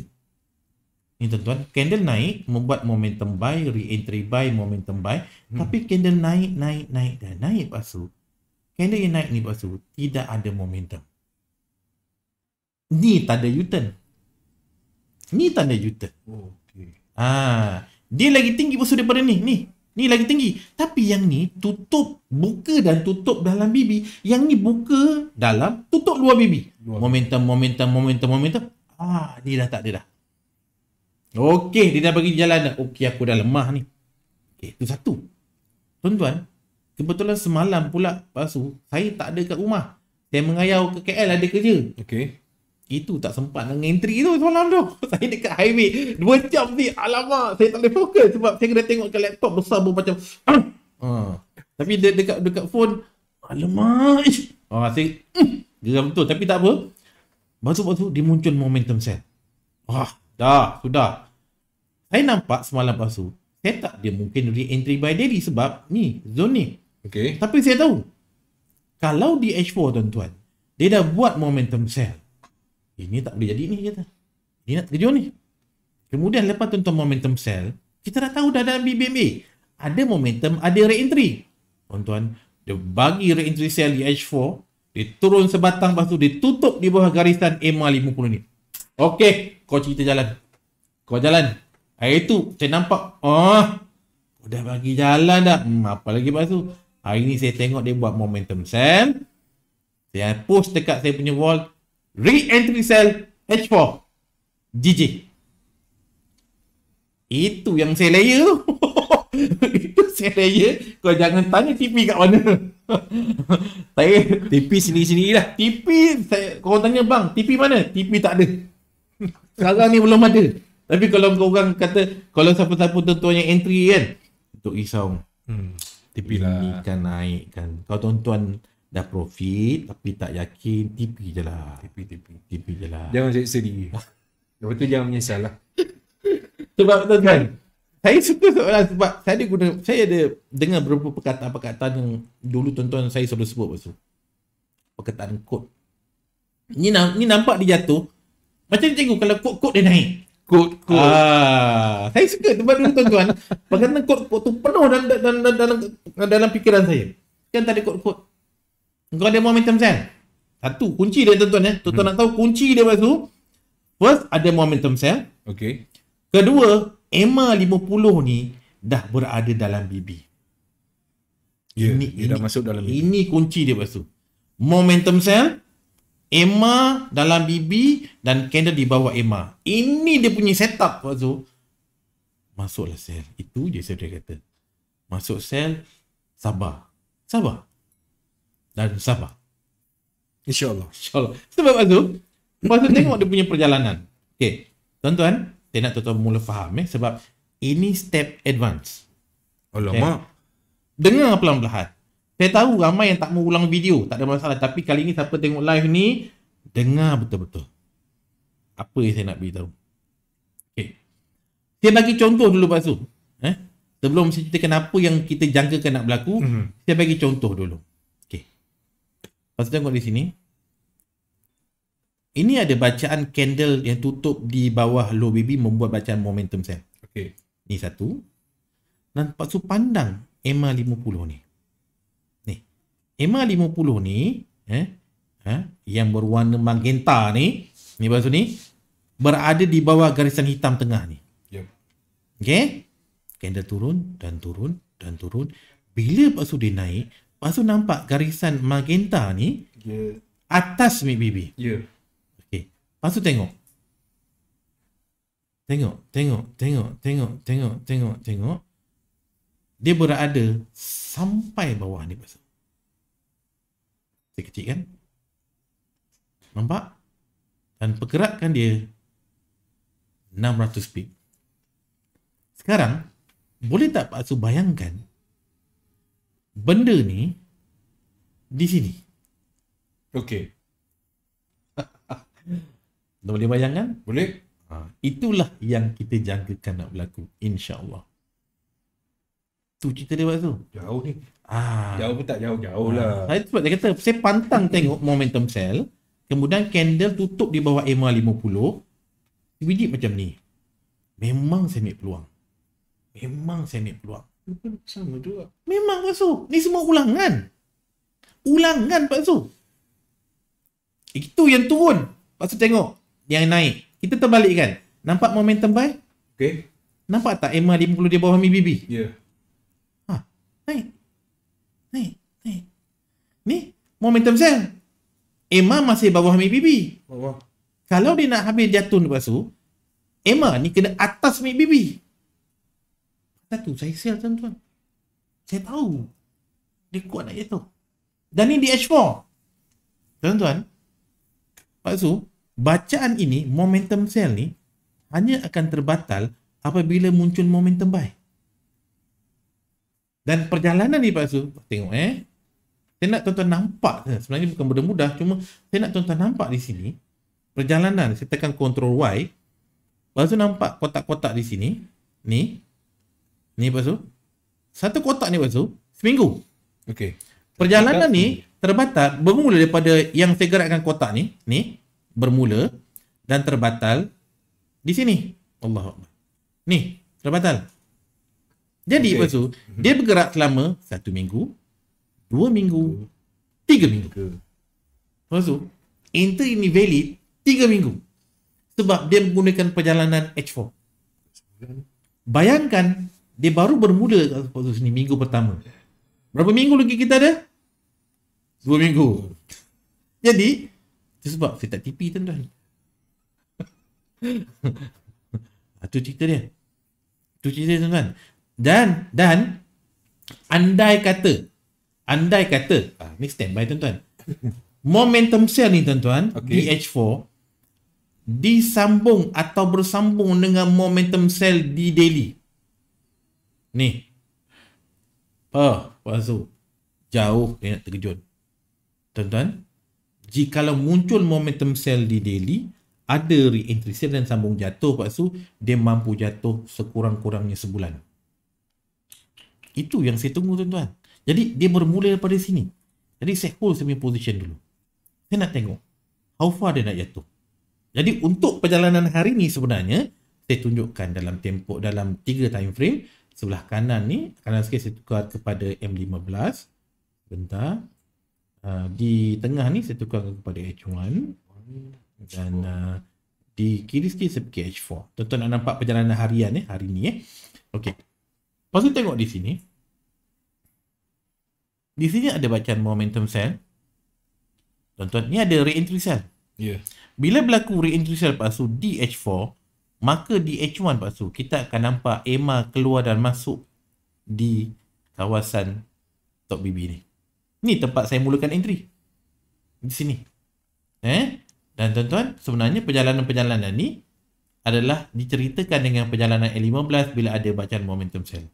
Ini tuan-tuan, candle naik, membuat momentum buy, re-entry buy, momentum buy. Hmm. Tapi candle naik, naik, naik dan naik Pak Candle yang naik ni pasu tidak ada momentum. Ni tanda U-turn. Ni tanda U-turn. Oh, okay. Ha, dia lagi tinggi pasu daripada ni. Ni. Ni lagi tinggi. Tapi yang ni tutup buka dan tutup dalam bibi. Yang ni buka dalam tutup luar bibi. Luar. Momentum, momentum, momentum, momentum. Ah, ha, ni dah tak ada dah. Okey, dia dah bagi jalan dah. Okey, aku dah lemah ni. Okey, tu satu. Tuan-tuan, kebetulan semalam pula pasu saya tak ada kat rumah. Saya mengayau ke KL ada kerja. Okey. Itu tak sempat nak entry tu semalam tu. Saya dekat highway. Dua jam ni. Alamak. Saya tak boleh fokus. Sebab saya kena tengok ke laptop besar pun macam. Ah. Uh. Tapi de- dekat dekat phone. Alamak. Ish. Oh, saya. Geram mm. tu. Tapi tak apa. Baru baru dia muncul momentum saya. Wah. Dah. Sudah. Saya nampak semalam pasu. Saya tak dia mungkin re-entry by daily. Sebab ni. Zone ni. Okay. Tapi saya tahu kalau di H4 tuan-tuan, dia dah buat momentum sell. Ini tak boleh jadi ni kata. Ini nak terjun ni. Kemudian lepas tuan-tuan momentum sell, kita dah tahu dah dalam BBMA. Ada momentum, ada re-entry. Tuan-tuan, dia bagi re-entry sell di H4, dia turun sebatang lepas tu, dia tutup di bawah garisan EMA 50 ni. Okay, kau cerita jalan. Kau jalan. Hari tu, saya nampak. Oh, dah bagi jalan dah. Hmm, apa lagi lepas tu? Hari ni saya tengok dia buat momentum sell. Saya post dekat saya punya wall. Re-entry sell H4. GG. Itu yang saya layer tu. Itu saya layer. Kau jangan tanya TP kat mana. Saya TP sini-sini lah. TP, saya, korang tanya bang, TP mana? TP tak ada. Sekarang ni belum ada. Tapi kalau korang kata, kalau siapa-siapa tuan-tuan entry kan, untuk risau. Hmm. TP lah. ni kan naik kan. Kalau tuan-tuan dah profit tapi tak yakin, TP je lah. TP, TP. TP je lah. Jangan seksa diri. Lepas tu jangan menyesal lah. Sebab tuan-tuan, saya suka seorang. sebab saya ada guna, saya ada dengar beberapa perkataan-perkataan yang dulu tuan-tuan saya selalu sebut pasal. Perkataan kod. Ni, nampak dia jatuh. Macam tengok kalau kod-kod dia naik kod kod. Ah, saya suka tuan tuan tuan. bagaimana kod kod tu penuh dan dalam dalam, dalam, dalam fikiran saya. Kan tadi kod kod. Kau ada momentum sel. Satu kunci dia tuan tuan eh. Tuan, -tuan hmm. nak tahu kunci dia waktu tu. First ada momentum sel. Okey. Kedua, EMA 50 ni dah berada dalam bibi. yeah, ini, ini, dah masuk dalam bibi. Ini kunci dia waktu tu. Momentum sel, Emma dalam bibi dan Kendall di bawah Emma. Ini dia punya setup waktu Masuklah sel. Itu je saya kata. Masuk sel, sabar. Sabar. Dan sabar. InsyaAllah. InsyaAllah. Sebab waktu tu, waktu tengok dia punya perjalanan. Okay. Tuan-tuan, saya nak tuan-tuan mula faham eh. Sebab ini step advance. Alamak. Okay. Dengar pelan-pelan. Saya tahu ramai yang tak mau ulang video, tak ada masalah. Tapi kali ini siapa tengok live ni, dengar betul-betul. Apa yang saya nak beritahu. Okay. Saya bagi contoh dulu Pak Su. Eh? Sebelum saya ceritakan apa yang kita jangkakan nak berlaku, mm-hmm. saya bagi contoh dulu. Okay. Pak Su tengok di sini. Ini ada bacaan candle yang tutup di bawah low baby membuat bacaan momentum saya. Okay. Ini satu. Dan Pak Su pandang EMA 50 ni. MA50 ni eh, eh yang berwarna magenta ni ni baru ni berada di bawah garisan hitam tengah ni. Yeah. Okay. Okey. turun dan turun dan turun. Bila pasu dia naik, pasu nampak garisan magenta ni yeah. atas mid BB. Ya. Yeah. Okay. Pasu tengok. Tengok, tengok, tengok, tengok, tengok, tengok, tengok. Dia berada sampai bawah ni pasu kecil-kecil kan nampak dan pergerakan dia 600 speed sekarang boleh tak Pak Su bayangkan benda ni di sini Okey. Boleh bayangkan? Boleh. Ha, itulah yang kita jangkakan nak berlaku insya-Allah tu cerita dia waktu tu jauh ni ah jauh pun tak jauh jauh lah ah. saya sebab dia kata saya pantang tengok momentum sell. kemudian candle tutup di bawah EMA 50 sebiji macam ni memang saya ambil peluang memang saya ambil peluang sama juga memang Pak Su ni semua ulangan ulangan Pak Su itu yang turun Pak Su tengok yang naik kita terbalik kan? nampak momentum buy okay. nampak tak EMA 50 di bawah MIBB ya yeah. Hai. Hai. Hai. Ni momentum sel. Emma masih bawah mi bibi. Bawah. Kalau dia nak habis jatuh lepas tu, Emma ni kena atas mi bibi. Satu, saya sel tuan-tuan. Saya tahu. Dia kuat nak jatuh. Dan ni di H4. Tuan-tuan, lepas tu, bacaan ini, momentum sel ni, hanya akan terbatal apabila muncul momentum baik. Dan perjalanan ni Pak Su, tengok eh. Saya nak tuan-tuan nampak sebenarnya bukan benda mudah. Cuma saya nak tuan-tuan nampak di sini. Perjalanan, saya tekan control Y. Pak Su nampak kotak-kotak di sini. Ni. Ni Pak Su. Satu kotak ni Pak Su, seminggu. Okey. Perjalanan ni terbatal bermula daripada yang saya gerakkan kotak ni. Ni. Bermula dan terbatal di sini. Allah Ni. Terbatal. Jadi okay. tu, mhm. dia bergerak selama satu minggu, dua minggu, tiga minggu. Lepas tu, enter ini valid tiga minggu. Sebab dia menggunakan perjalanan H4. Bayangkan, dia baru bermula kat tu sini, minggu pertama. Berapa minggu lagi kita ada? Dua minggu. Jadi, itu sebab saya tak tipi tuan-tuan. Itu cerita dia. Itu cerita tuan-tuan. Dan dan andai kata andai kata ah ni standby tuan-tuan. Momentum sel ni tuan-tuan okay. DH4 disambung atau bersambung dengan momentum sel di daily. Ni. Oh, Pazu. Jauh dia nak terkejut. Tuan-tuan, kalau muncul momentum sel di daily, ada re-entry sale dan sambung jatuh pak su, dia mampu jatuh sekurang-kurangnya sebulan. Itu yang saya tunggu tuan-tuan. Jadi dia bermula daripada sini. Jadi saya hold semi position dulu. Saya nak tengok how far dia nak jatuh. Jadi untuk perjalanan hari ni sebenarnya saya tunjukkan dalam tempoh dalam tiga time frame sebelah kanan ni kanan sikit saya tukar kepada M15 bentar uh, ah, di tengah ni saya tukar kepada H1 dan uh, di kiri sikit saya pergi H4 tuan-tuan nak nampak perjalanan harian ni eh, hari ni eh ok lepas tu tengok di sini di sini ada bacaan momentum sell. Tonton ni ada re-entry cell. Ya. Yeah. Bila berlaku re-entry cell pasu DH4, maka DH1 pasu kita akan nampak EMA keluar dan masuk di kawasan top BB ni. Ni tempat saya mulakan entry. Di sini. Eh? Dan tuan-tuan, sebenarnya perjalanan-perjalanan ni adalah diceritakan dengan perjalanan L15 bila ada bacaan momentum sell.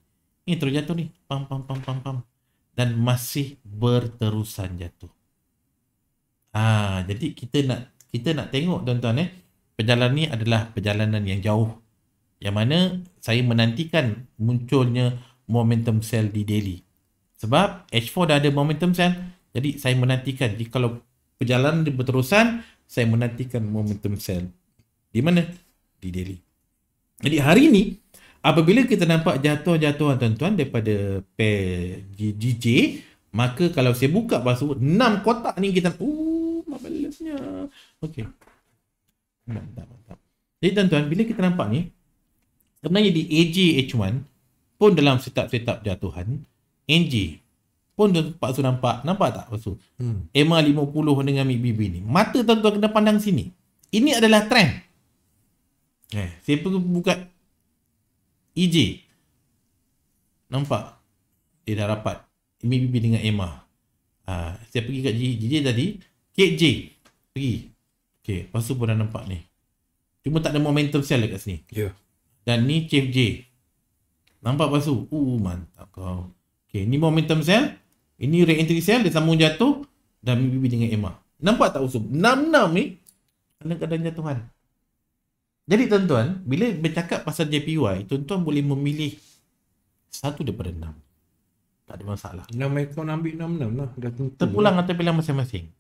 Ini terjatuh ni. Pam, pam, pam, pam, pam dan masih berterusan jatuh. ha, jadi kita nak kita nak tengok tuan-tuan eh, perjalanan ni adalah perjalanan yang jauh. Yang mana saya menantikan munculnya momentum sell di daily. Sebab H4 dah ada momentum sell, jadi saya menantikan jadi kalau perjalanan dia berterusan, saya menantikan momentum sell di mana? Di daily. Jadi hari ini apabila kita nampak jatuh-jatuhan tuan-tuan daripada pair DJ maka kalau saya buka password enam kotak ni kita oh mabalasnya okey mantap jadi tuan-tuan bila kita nampak ni sebenarnya di AJ H1 pun dalam setup-setup jatuhan NG pun Pak Su nampak nampak tak Pak Su hmm. MA50 dengan Mi BB ni mata tuan-tuan kena pandang sini ini adalah trend eh, saya pun buka EJ Nampak Dia dah rapat MBB dengan Emma ha, ah, Saya pergi kat JJ tadi KJ Pergi Okay Lepas tu pun dah nampak ni Cuma tak ada momentum sel kat sini Ya yeah. Dan ni Chief J Nampak lepas tu Uh mantap kau Okay ni momentum sel Ini re-entry sel Dia sambung jatuh Dan MBB dengan Emma Nampak tak usup 6-6 ni Kadang-kadang jatuhan jadi tuan-tuan, bila bercakap pasal JPY, tuan-tuan boleh memilih satu daripada enam. Tak ada masalah. Enam ekor ambil enam enam lah. Terpulang atau pilihan masing-masing.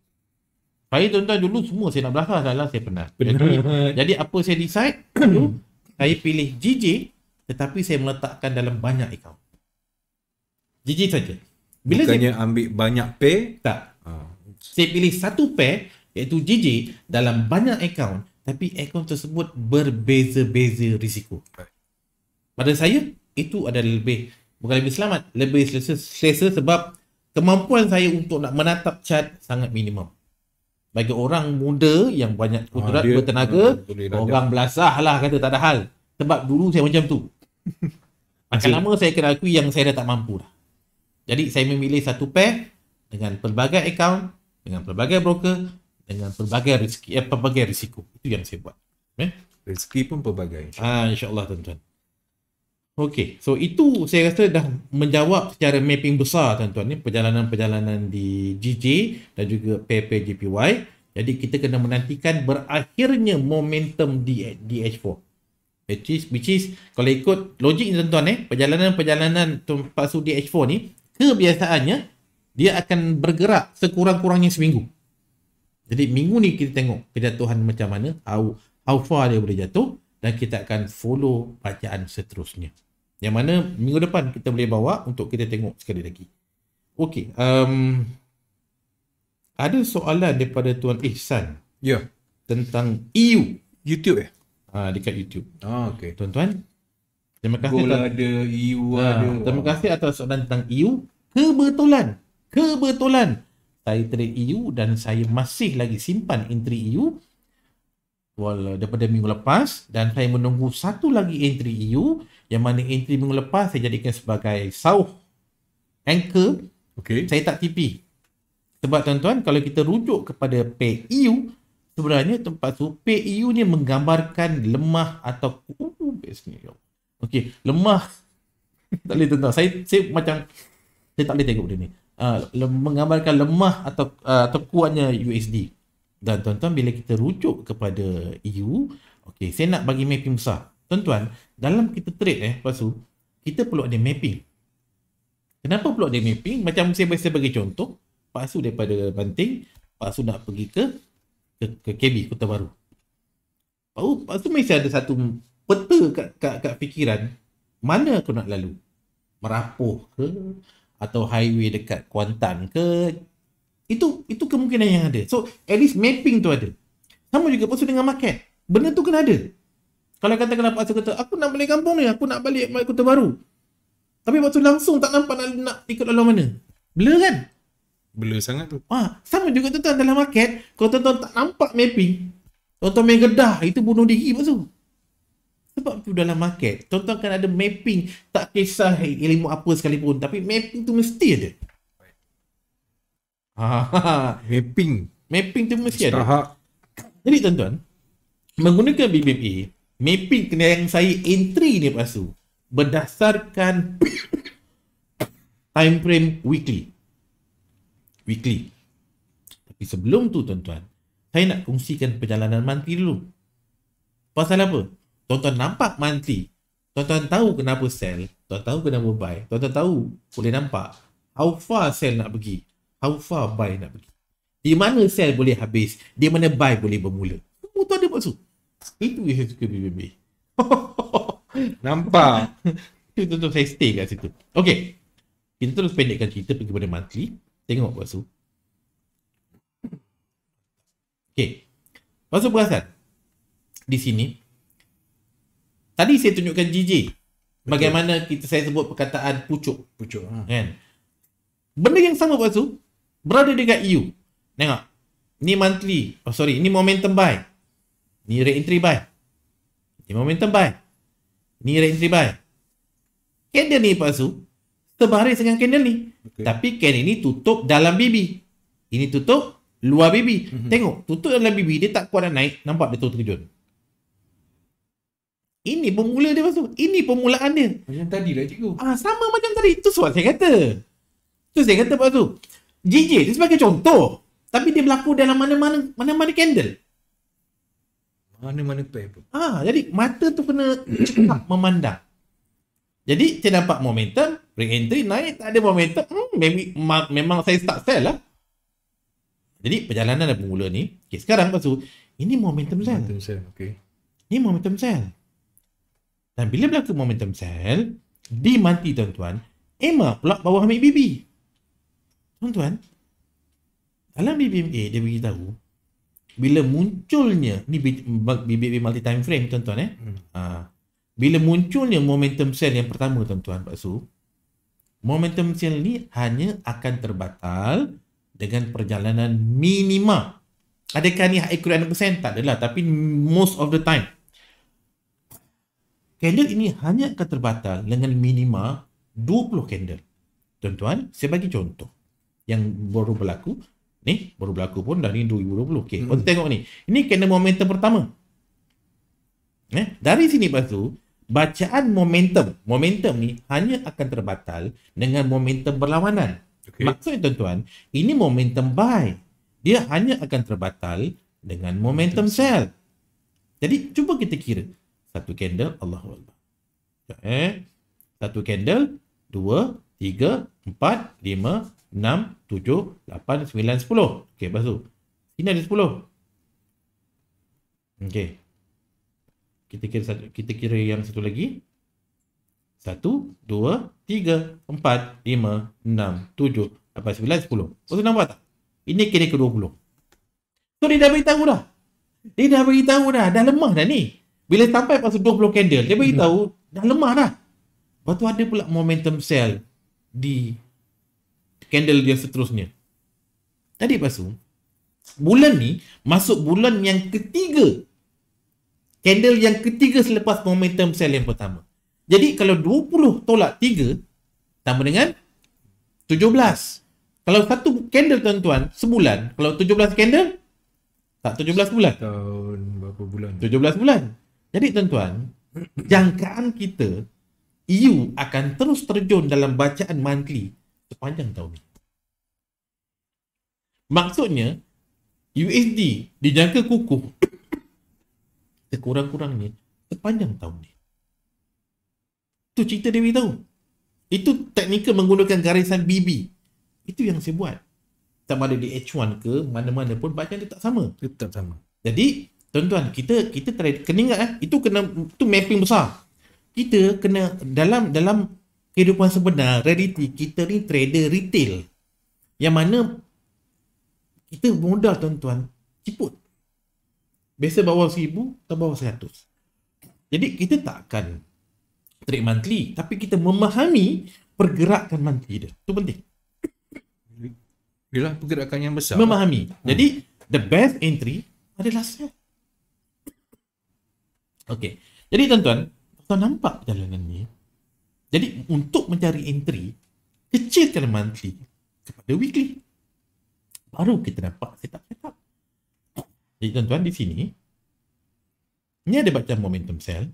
Saya tuan-tuan dulu semua saya nak belakang dah lah saya pernah. Jadi, jadi apa saya decide dulu, saya pilih JJ tetapi saya meletakkan dalam banyak akaun. JJ saja. Bila Bukannya saya, ambil banyak pay? Tak. Ha. Saya pilih satu pay iaitu JJ dalam banyak account. Tapi aircon tersebut berbeza-beza risiko. Pada saya, itu adalah lebih, bukan lebih selamat, lebih selesa, selesa sebab kemampuan saya untuk nak menatap cat sangat minimum. Bagi orang muda yang banyak kudrat, ha, bertenaga, dia, ah, orang belasah lah kata tak ada hal. Sebab dulu saya macam tu. Makin lama saya kena akui yang saya dah tak mampu lah. Jadi saya memilih satu pair dengan pelbagai account, dengan pelbagai broker dengan pelbagai rezeki eh, pelbagai risiko itu yang saya buat eh rezeki pun pelbagai ah insyaallah tuan-tuan okey so itu saya rasa dah menjawab secara mapping besar tuan-tuan ni perjalanan-perjalanan di GJ dan juga PPJPY. jadi kita kena menantikan berakhirnya momentum di DH4 which is, which is kalau ikut logik ni tuan-tuan eh perjalanan-perjalanan tempat su h 4 ni kebiasaannya dia akan bergerak sekurang-kurangnya seminggu jadi minggu ni kita tengok pidatuhan macam mana, how, how far dia boleh jatuh dan kita akan follow bacaan seterusnya. Yang mana minggu depan kita boleh bawa untuk kita tengok sekali lagi. Okey, um, ada soalan daripada Tuan Ihsan. Ya. Yeah. Tentang EU. YouTube ya? eh? Ha, dekat YouTube. Ah, okey. Tuan-tuan, terima kasih. Bola tuan. ada, EU ha, ada. Terima kasih atas soalan tentang EU. Kebetulan, kebetulan saya trade EU dan saya masih lagi simpan entry EU well, daripada minggu lepas dan saya menunggu satu lagi entry EU yang mana entry minggu lepas saya jadikan sebagai sauh anchor okay. saya tak TP sebab tuan-tuan kalau kita rujuk kepada pay EU sebenarnya tempat tu pay EU ni menggambarkan lemah atau uh, okay, lemah tak boleh tuan-tuan saya, saya macam saya tak boleh tengok benda ni Ah, le- menggambarkan lemah atau uh, atau kuatnya USD. Dan tuan-tuan bila kita rujuk kepada EU, okey, saya nak bagi mapping besar. Tuan-tuan, dalam kita trade eh, lepas tu, kita perlu ada mapping. Kenapa perlu ada mapping? Macam saya, biasa bagi contoh, pasu daripada Banting, pasu nak pergi ke ke, ke KB, Kota Baru. Pasu Pak Su mesti ada satu peta kat, kat, kat fikiran, mana aku nak lalu? Merapuh ke? atau highway dekat Kuantan ke itu itu kemungkinan yang ada so at least mapping tu ada sama juga pasal dengan market benda tu kena ada kalau kata kenapa aku kata aku nak balik kampung ni aku nak balik balik kota baru tapi waktu langsung tak nampak nak, nak ikut lalu mana blur kan blur sangat tu ah sama juga tu dalam market kalau tuan tak nampak mapping tuan-tuan main gedah itu bunuh diri pasal. Sebab tu dalam market, tuan-tuan akan ada mapping tak kisah ilmu apa sekalipun tapi mapping tu mesti ada. Ha, ha, ha. mapping. Mapping tu mesti Istahak. ada. Jadi tuan-tuan, menggunakan BBP, mapping kena yang saya entry ni pasu berdasarkan time frame weekly. Weekly. Tapi sebelum tu tuan-tuan, saya nak kongsikan perjalanan mantri dulu. Pasal apa? tuan-tuan nampak monthly tuan-tuan tahu kenapa sell tuan-tuan tahu kenapa buy tuan-tuan tahu boleh nampak how far sell nak pergi how far buy nak pergi di mana sell boleh habis di mana buy boleh bermula semua tu ada maksud itu yang saya suka BBB nampak itu tuan-tuan saya stay kat situ Okay kita terus pendekkan cerita pergi pada monthly tengok lepas tu Okay lepas tu perasan di sini Tadi saya tunjukkan jiji. Bagaimana kita saya sebut perkataan pucuk. Pucuk. Ha. Kan? Benda yang sama waktu berada dekat EU. Tengok. Ni monthly. Oh sorry. Ni momentum buy. Ni rate entry buy. Ni momentum buy. Ni rate entry buy. Candle ni Pak Su. Sebaris dengan candle ni. Okay. Tapi candle ni tutup dalam bibi. Ini tutup luar bibi. Mm-hmm. Tengok. Tutup dalam bibi. Dia tak kuat nak naik. Nampak dia terus terjun. Ini bermula dia masuk. Ini permulaan dia. Macam tadi lah cikgu. Ah sama macam tadi. Itu soal saya kata. Itu saya kata Pak Zul. JJ tu sebagai contoh. Tapi dia berlaku dalam mana-mana mana-mana candle. Mana-mana pair pun. Ha, jadi mata tu kena cepat memandang. Jadi saya dapat momentum. Ring entry naik tak ada momentum. Hmm, maybe, ma- memang saya start sell lah. Jadi perjalanan dah pemula ni. Okay, sekarang Pak Ini momentum sell. Momentum sell. Okay. Ini momentum sell. Dan bila berlaku momentum sell D mati tuan-tuan, Emma pula bawa ambil baby. Tuan-tuan, dalam BBMA dia beritahu, bila munculnya, ni BBMA multi time frame tuan-tuan eh. Hmm. Ha, bila munculnya momentum sell yang pertama tuan-tuan Pak Su, momentum sell ni hanya akan terbatal dengan perjalanan minima. Adakah ni high accurate 100%? Tak adalah. Tapi most of the time. Candle ini hanya akan terbatal dengan minima 20 candle. Tuan-tuan, saya bagi contoh yang baru berlaku. Ni, baru berlaku pun dari ni 2020. Okey, hmm. kau tengok ni. Ini candle momentum pertama. Eh, dari sini lepas tu, bacaan momentum. Momentum ni hanya akan terbatal dengan momentum berlawanan. Okay. Maksudnya tuan-tuan, ini momentum buy. Dia hanya akan terbatal dengan momentum sell. Jadi, cuba kita kira satu candle Allahu Akbar. Ya, eh? Satu candle, dua, tiga, empat, lima, enam, tujuh, lapan, sembilan, sepuluh. Okey, lepas tu. Sini ada sepuluh. Okey. Kita kira satu, kita kira yang satu lagi. Satu, dua, tiga, empat, lima, enam, tujuh, lapan, sembilan, sepuluh. Lepas tu nampak tak? Ini kira ke dua puluh. So, dia dah beritahu dah. Dia dah beritahu dah. Dah lemah dah ni. Bila sampai pasal 20 candle, dia beritahu hmm. dah lemah dah. Lepas tu ada pula momentum sell di candle dia seterusnya. Tadi lepas tu, bulan ni masuk bulan yang ketiga. Candle yang ketiga selepas momentum sell yang pertama. Jadi kalau 20 tolak 3, tambah dengan 17. Kalau satu candle tuan-tuan, sebulan. Kalau 17 candle, tak 17 bulan. Tahun berapa bulan? 17 bulan. Jadi tuan-tuan, jangkaan kita, EU akan terus terjun dalam bacaan monthly sepanjang tahun ini. Maksudnya, USD dijangka kukuh sekurang-kurangnya sepanjang tahun ni. Itu cerita Dewi tahu. Itu teknikal menggunakan garisan BB. Itu yang saya buat. Sama ada di H1 ke mana-mana pun bacaan dia tak sama. Tetap sama. Jadi, tuan-tuan kita kita try kena ingat eh itu kena tu mapping besar kita kena dalam dalam kehidupan sebenar reality kita ni trader retail yang mana kita modal tuan-tuan ciput biasa bawah 1000 atau bawah 100 jadi kita tak akan trade monthly tapi kita memahami pergerakan monthly dia tu penting bila pergerakan yang besar memahami hmm. jadi the best entry adalah sell Okey. Jadi tuan-tuan, tuan nampak perjalanan ni. Jadi untuk mencari entry, kecilkan monthly kepada weekly. Baru kita nampak setup-setup. Jadi tuan-tuan di sini, ni ada baca momentum sell,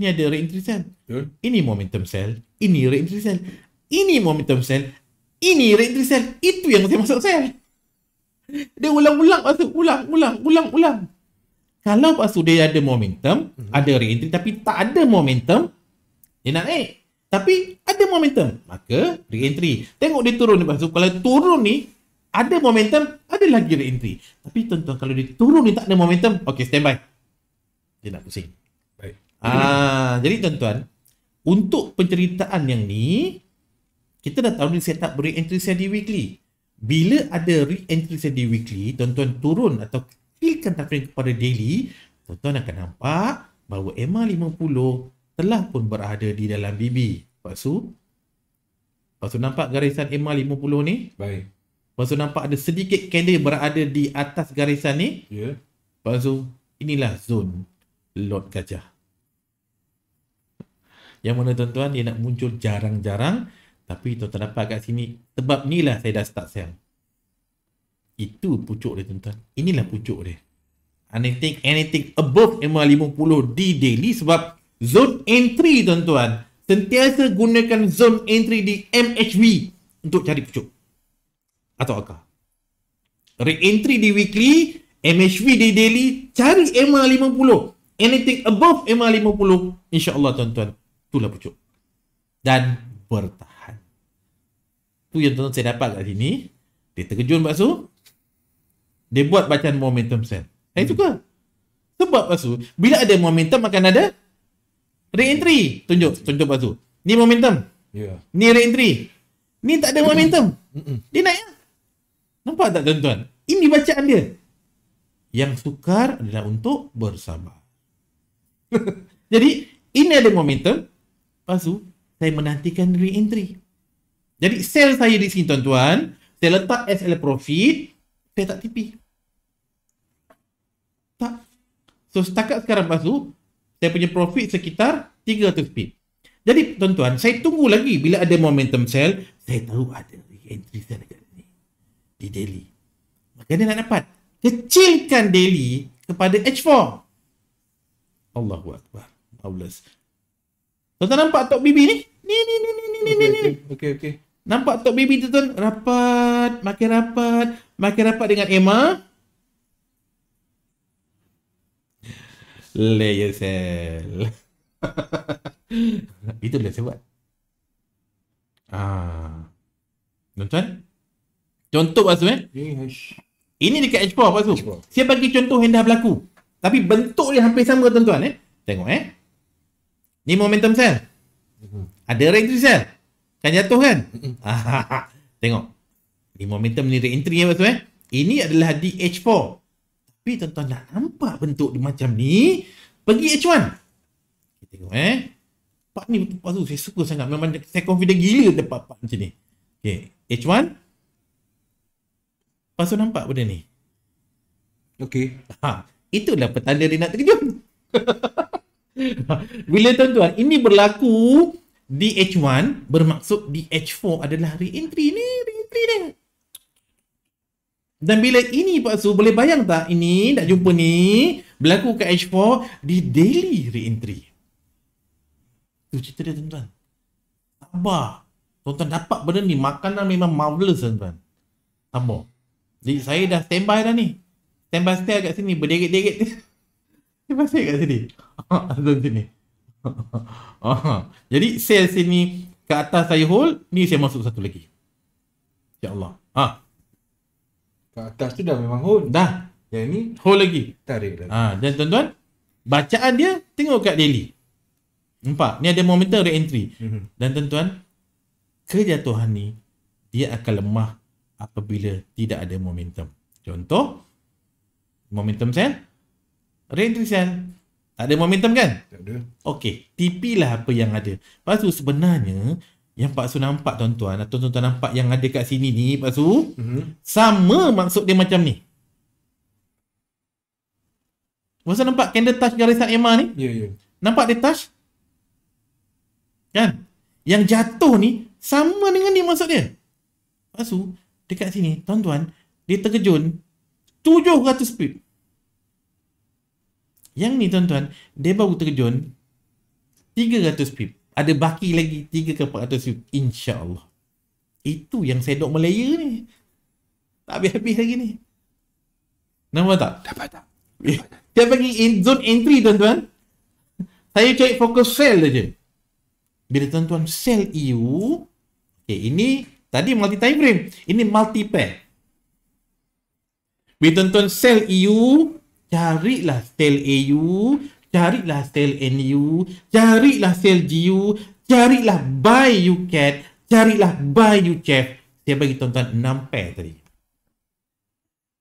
ni ada reentry sell, cell. Ini momentum sell, ini reentry sell, Ini momentum sell, ini reentry sell, Itu yang saya masuk sell. Dia ulang-ulang masuk, ulang-ulang, ulang-ulang. Kalau pasu dia ada momentum, mm-hmm. ada re-entry tapi tak ada momentum, dia nak naik. Tapi ada momentum, maka re-entry. Tengok dia turun ni pasu. Kalau turun ni, ada momentum, ada lagi re-entry. Tapi tuan-tuan, kalau dia turun ni tak ada momentum, okay, standby. Dia nak pusing. Baik. Ah, mm. jadi tuan-tuan, untuk penceritaan yang ni, kita dah tahu ni setup re-entry saya di weekly. Bila ada re-entry saya di weekly, tuan-tuan turun atau feelkan tafrin kepada daily, tuan-tuan akan nampak bahawa EMA 50 telah pun berada di dalam BB. Lepas tu, lepas tu nampak garisan EMA 50 ni? Baik. Lepas tu nampak ada sedikit candle berada di atas garisan ni? Ya. Yeah. Lepas tu, inilah zon lot Gajah. Yang mana tuan-tuan, dia nak muncul jarang-jarang. Tapi tuan-tuan dapat kat sini. Sebab ni lah saya dah start sell. Itu pucuk dia tuan-tuan. Inilah pucuk dia. Anything anything above MA50 di daily sebab zone entry tuan-tuan. Sentiasa gunakan zone entry di MHV untuk cari pucuk. Atau akar. Re-entry di weekly, MHV di daily, cari MA50. Anything above MA50, insyaAllah tuan-tuan, itulah pucuk. Dan bertahan. Tu yang tuan-tuan saya dapat kat sini. Dia terkejut maksud dia buat bacaan momentum sell, eh, Hmm. Itu ke? Sebab pasu, bila ada momentum akan ada re-entry. Tunjuk, tunjuk pasu. Ni momentum. Yeah. Ni re-entry. Ni tak ada momentum. Dia naik lah. Nampak tak tuan-tuan? Ini bacaan dia. Yang sukar adalah untuk bersabar. Jadi, ini ada momentum. Lepas tu, saya menantikan re-entry. Jadi, sell saya di sini tuan-tuan. Saya letak SL profit. Saya tak tipi. So setakat sekarang lepas tu, saya punya profit sekitar 300 pip. Jadi tuan-tuan, saya tunggu lagi bila ada momentum sell, saya tahu ada entry sell dekat sini. Di daily. Maka dia nak dapat. Kecilkan daily kepada H4. Allahu Akbar. Allah. Tuan-tuan nampak top BB ni? Ni, ni, ni, ni, ni, ni ni, ni. Okay, okay. okay. Nampak top BB tu tuan? Rapat, makin rapat. Makin rapat dengan Emma. Layer cell. el... Peter le Contoh bueno. ah ¿no está? ¿Tonto vas a ini dekat expo apa tu? Saya bagi contoh yang dah berlaku. Tapi bentuk dia hampir sama tuan-tuan eh. Tengok eh. Ni momentum cell. Ada hmm Ada cell. Kan jatuh kan? Tengok. Ni momentum ni re-entry apa tu eh. Ini adalah di h 4 tapi tuan-tuan dah nampak bentuk dia macam ni, pergi H1. Kita tengok eh. Part ni betul-betul tu. Saya suka sangat. Memang saya confident gila dapat part macam ni. Okay. H1. Lepas tu nampak benda ni. Okay. Ha. Itulah petanda dia nak terkejut. Bila tuan-tuan, ini berlaku di H1 bermaksud di H4 adalah re-entry ni. Re-entry dia. Dan bila ini Pak Su, boleh bayang tak ini nak jumpa ni berlaku ke H4 di daily re-entry. Tu cerita dia tuan-tuan. Sabar. Tuan-tuan dapat benda ni, makanan memang marvelous tuan-tuan. Sabar. Jadi saya dah standby dah ni. Standby stay kat sini, berderit-derit. Standby stay kat sini. Tuan-tuan sini. Jadi sales sini ke atas saya hold, ni saya masuk satu lagi. InsyaAllah. Ha. Kat atas tu dah memang hole. Dah. Yang ni hole lagi. Tarik lagi. Ha, dan tuan-tuan, bacaan dia tengok kat daily. Nampak? Ni ada momentum re-entry. Mm-hmm. Dan tuan-tuan, kejatuhan ni, dia akan lemah apabila tidak ada momentum. Contoh, momentum sel, re-entry sel. Tak ada momentum kan? Tak ada. Okey, lah apa yang ada. Lepas tu sebenarnya, yang Pak Su nampak tuan-tuan atau tuan-tuan nampak yang ada kat sini ni Pak Su mm-hmm. sama maksud dia macam ni. Masa nampak candle touch garisan Emma ni? yeah, Yeah. Nampak dia touch? Kan? Yang jatuh ni sama dengan ni maksud dia. Pak Su, dekat sini tuan-tuan dia terkejun 700 pip. Yang ni tuan-tuan dia baru terkejun 300 pip ada baki lagi 3 ke 400 insya-Allah. Itu yang sedok Melaya ni. Tak habis-habis lagi ni. Nampak tak? Dapat tak? Eh, dia bagi in zone entry tuan-tuan. Saya cari fokus sell saja. Bila tuan-tuan sell EU, okay, ini tadi multi time frame. Ini multi pair. Bila tuan-tuan sell EU, carilah sell EU, carilah sale NU, carilah sale GU, carilah buy UCAT, carilah buy UCHEF. Saya bagi tuan-tuan 6 pair tadi.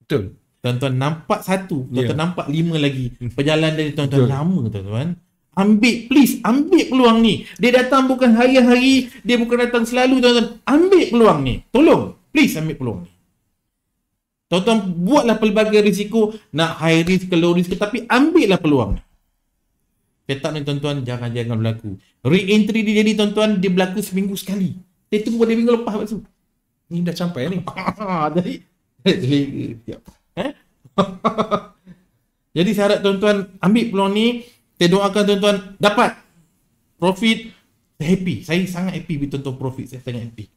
Betul. Tuan-tuan nampak satu, tuan-tuan yeah. nampak lima lagi. Hmm. Perjalanan dari tuan-tuan Betul. lama tuan-tuan. Ambil, please, ambil peluang ni. Dia datang bukan hari-hari, dia bukan datang selalu tuan-tuan. Ambil peluang ni. Tolong, please ambil peluang ni. Tuan-tuan buatlah pelbagai risiko, nak high risk ke low risk ke, tapi ambillah peluang ni. Saya tak nak tuan-tuan jangan jangan berlaku. Re-entry dia jadi tuan-tuan dia berlaku seminggu sekali. Dia tunggu pada minggu lepas waktu. Ni dah sampai ni. jadi jadi ya. Jadi saya harap tuan-tuan ambil peluang ni, saya doakan tuan-tuan dapat profit saya happy. Saya sangat happy bila tuan-tuan profit, saya sangat happy.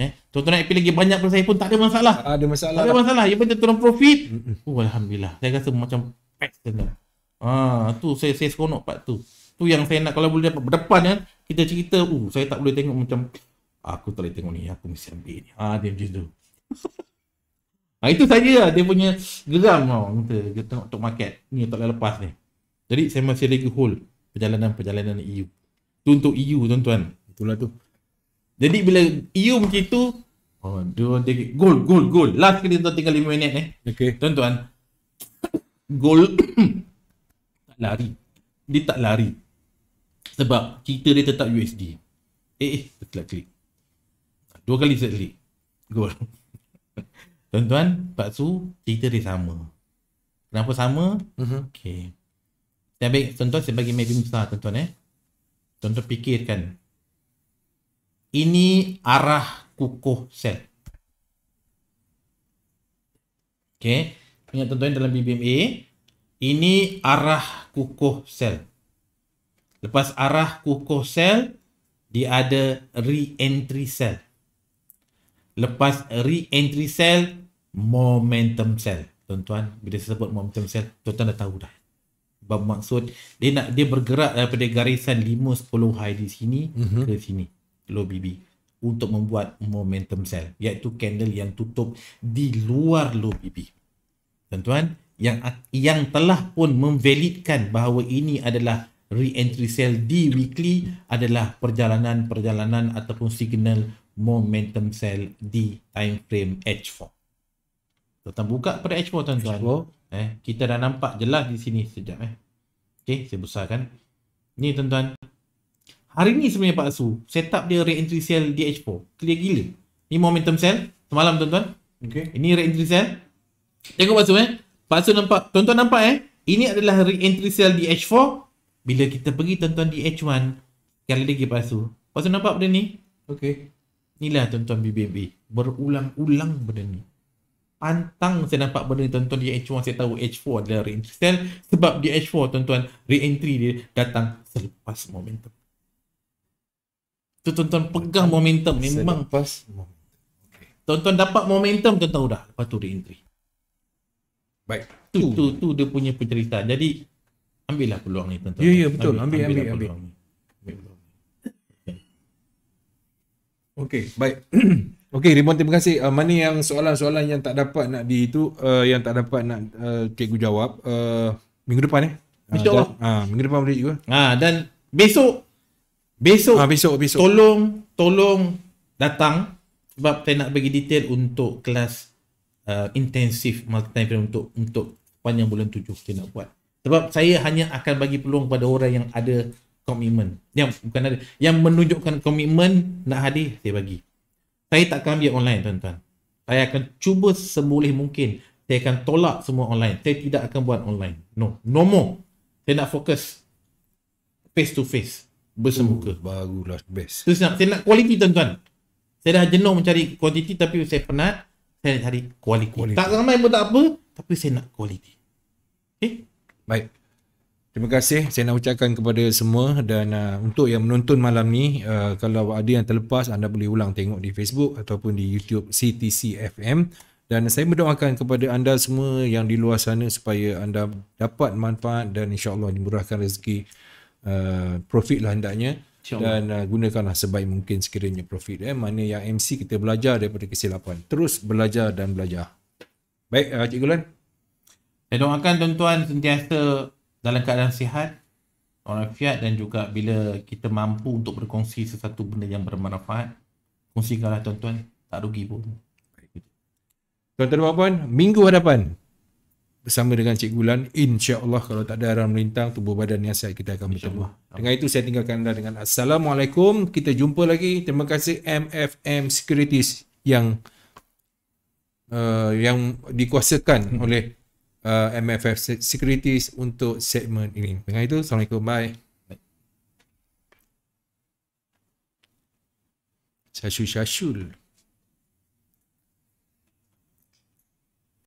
Eh, tuan-tuan happy lagi banyak pun saya pun tak ada masalah. Ada masalah. Tak ada lah. masalah. Yang penting tuan-tuan profit. Oh, alhamdulillah. Saya rasa macam pet sebenarnya. Ha, tu saya saya seronok part tu. Tu yang saya nak kalau boleh dapat berdepan kan, kita cerita, uh, saya tak boleh tengok macam aku tak boleh tengok ni, aku mesti ambil ni. Ha, dia macam tu. ha, itu saja lah dia punya geram tau. Kita, kita tengok untuk market. Ni tak boleh lepas ni. Jadi saya masih lagi hold perjalanan-perjalanan EU. Tu untuk EU tuan-tuan. Itulah tu. Jadi bila EU macam tu, oh, dua, tiga, gol, gol, gol. Last kali tuan tinggal lima minit eh. Okay. Tuan-tuan, gol, nak lari dia tak lari sebab kita dia tetap USD eh eh klik klik dua kali saya klik gol tuan-tuan lepas tu cerita dia sama kenapa sama uh-huh. okay saya ambil tuan-tuan saya bagi medium besar tuan-tuan eh tuan-tuan fikirkan ini arah kukuh sel okay ingat tuan-tuan dalam BBMA ini arah kukuh sel. Lepas arah kukuh sel, dia ada re-entry sel. Lepas re-entry sel, momentum sel. Tuan-tuan, bila saya sebut momentum sel, tuan-tuan dah tahu dah. Bab maksud, dia nak dia bergerak daripada garisan 5-10 high di sini mm-hmm. ke sini. Low BB. Untuk membuat momentum sel. Iaitu candle yang tutup di luar low BB. Tuan-tuan, yang yang telah pun memvalidkan bahawa ini adalah re-entry cell di weekly adalah perjalanan-perjalanan ataupun signal momentum cell di time frame H4. tuan buka pada H4 tuan-tuan. Eh, kita dah nampak jelas di sini sejak eh. Okey, saya besarkan. Ni tuan-tuan. Hari ni sebenarnya Pak Su, setup dia re-entry cell di H4. Clear gila. Ni momentum cell semalam tuan-tuan. Okey. Ini re-entry cell. Tengok Pak Su eh. Pasu nampak, tuan-tuan nampak eh Ini adalah re-entry cell di H4 Bila kita pergi tuan-tuan di H1 kali lagi pasu. Pasu nampak benda ni Okey. Inilah tuan-tuan BBMB Berulang-ulang benda ni Pantang saya nampak benda ni tuan-tuan di H1 Saya tahu H4 adalah re-entry cell Sebab di H4 tuan-tuan Re-entry dia datang selepas momentum Tu tuan-tuan pegang momentum Memang pas. momentum Tuan-tuan dapat momentum tuan-tuan dah Lepas tu re-entry Baik. Tu tu tu dia punya cerita. Jadi ambillah peluang ni tuan-tuan. Ya ya betul. Ambil ambil ambil. ambil. Okey, baik. Okey, ribuan terima kasih. Uh, mana yang soalan-soalan yang tak dapat nak di itu uh, yang tak dapat nak uh, cikgu jawab uh, minggu depan eh? insya ah, uh, minggu depan boleh juga. Ah uh, dan besok besok ah besok besok. Tolong tolong datang sebab saya nak bagi detail untuk kelas uh, intensif multi time frame untuk untuk panjang bulan tujuh kita nak buat. Sebab saya hanya akan bagi peluang kepada orang yang ada komitmen. Yang bukan ada yang menunjukkan komitmen nak hadir saya bagi. Saya tak akan ambil online tuan-tuan. Saya akan cuba semulih mungkin. Saya akan tolak semua online. Saya tidak akan buat online. No. No more. Saya nak fokus face to face. Bersemuka. Uh, barulah best. Terus nak. Saya nak quality tuan-tuan. Saya dah jenuh mencari quantity tapi saya penat saya nak cari kualiti. Tak ramai pun tak apa, tapi saya nak kualiti. Okay? Eh? Baik. Terima kasih. Saya nak ucapkan kepada semua dan uh, untuk yang menonton malam ni, uh, kalau ada yang terlepas, anda boleh ulang tengok di Facebook ataupun di YouTube CTC FM. Dan saya berdoakan kepada anda semua yang di luar sana supaya anda dapat manfaat dan insyaAllah dimurahkan rezeki uh, profit lah hendaknya dan uh, gunakanlah sebaik mungkin sekiranya profit eh mana yang MC kita belajar daripada kesilapan terus belajar dan belajar baik uh, cikgu Lan saya doakan tuan-tuan sentiasa dalam keadaan sihat orang fiat dan juga bila kita mampu untuk berkongsi sesuatu benda yang bermanfaat kongsikanlah tuan-tuan tak rugi pun tuan-tuan dan puan minggu hadapan bersama dengan Cik Gulan insya-Allah kalau tak ada arah melintang tubuh badan yang sihat kita akan bertemu. Dengan itu saya tinggalkan anda dengan assalamualaikum. Kita jumpa lagi. Terima kasih MFM Securities yang uh, yang dikuasakan hmm. oleh uh, MFF Securities untuk segmen ini. Dengan itu assalamualaikum. Bye. Shashu shashul.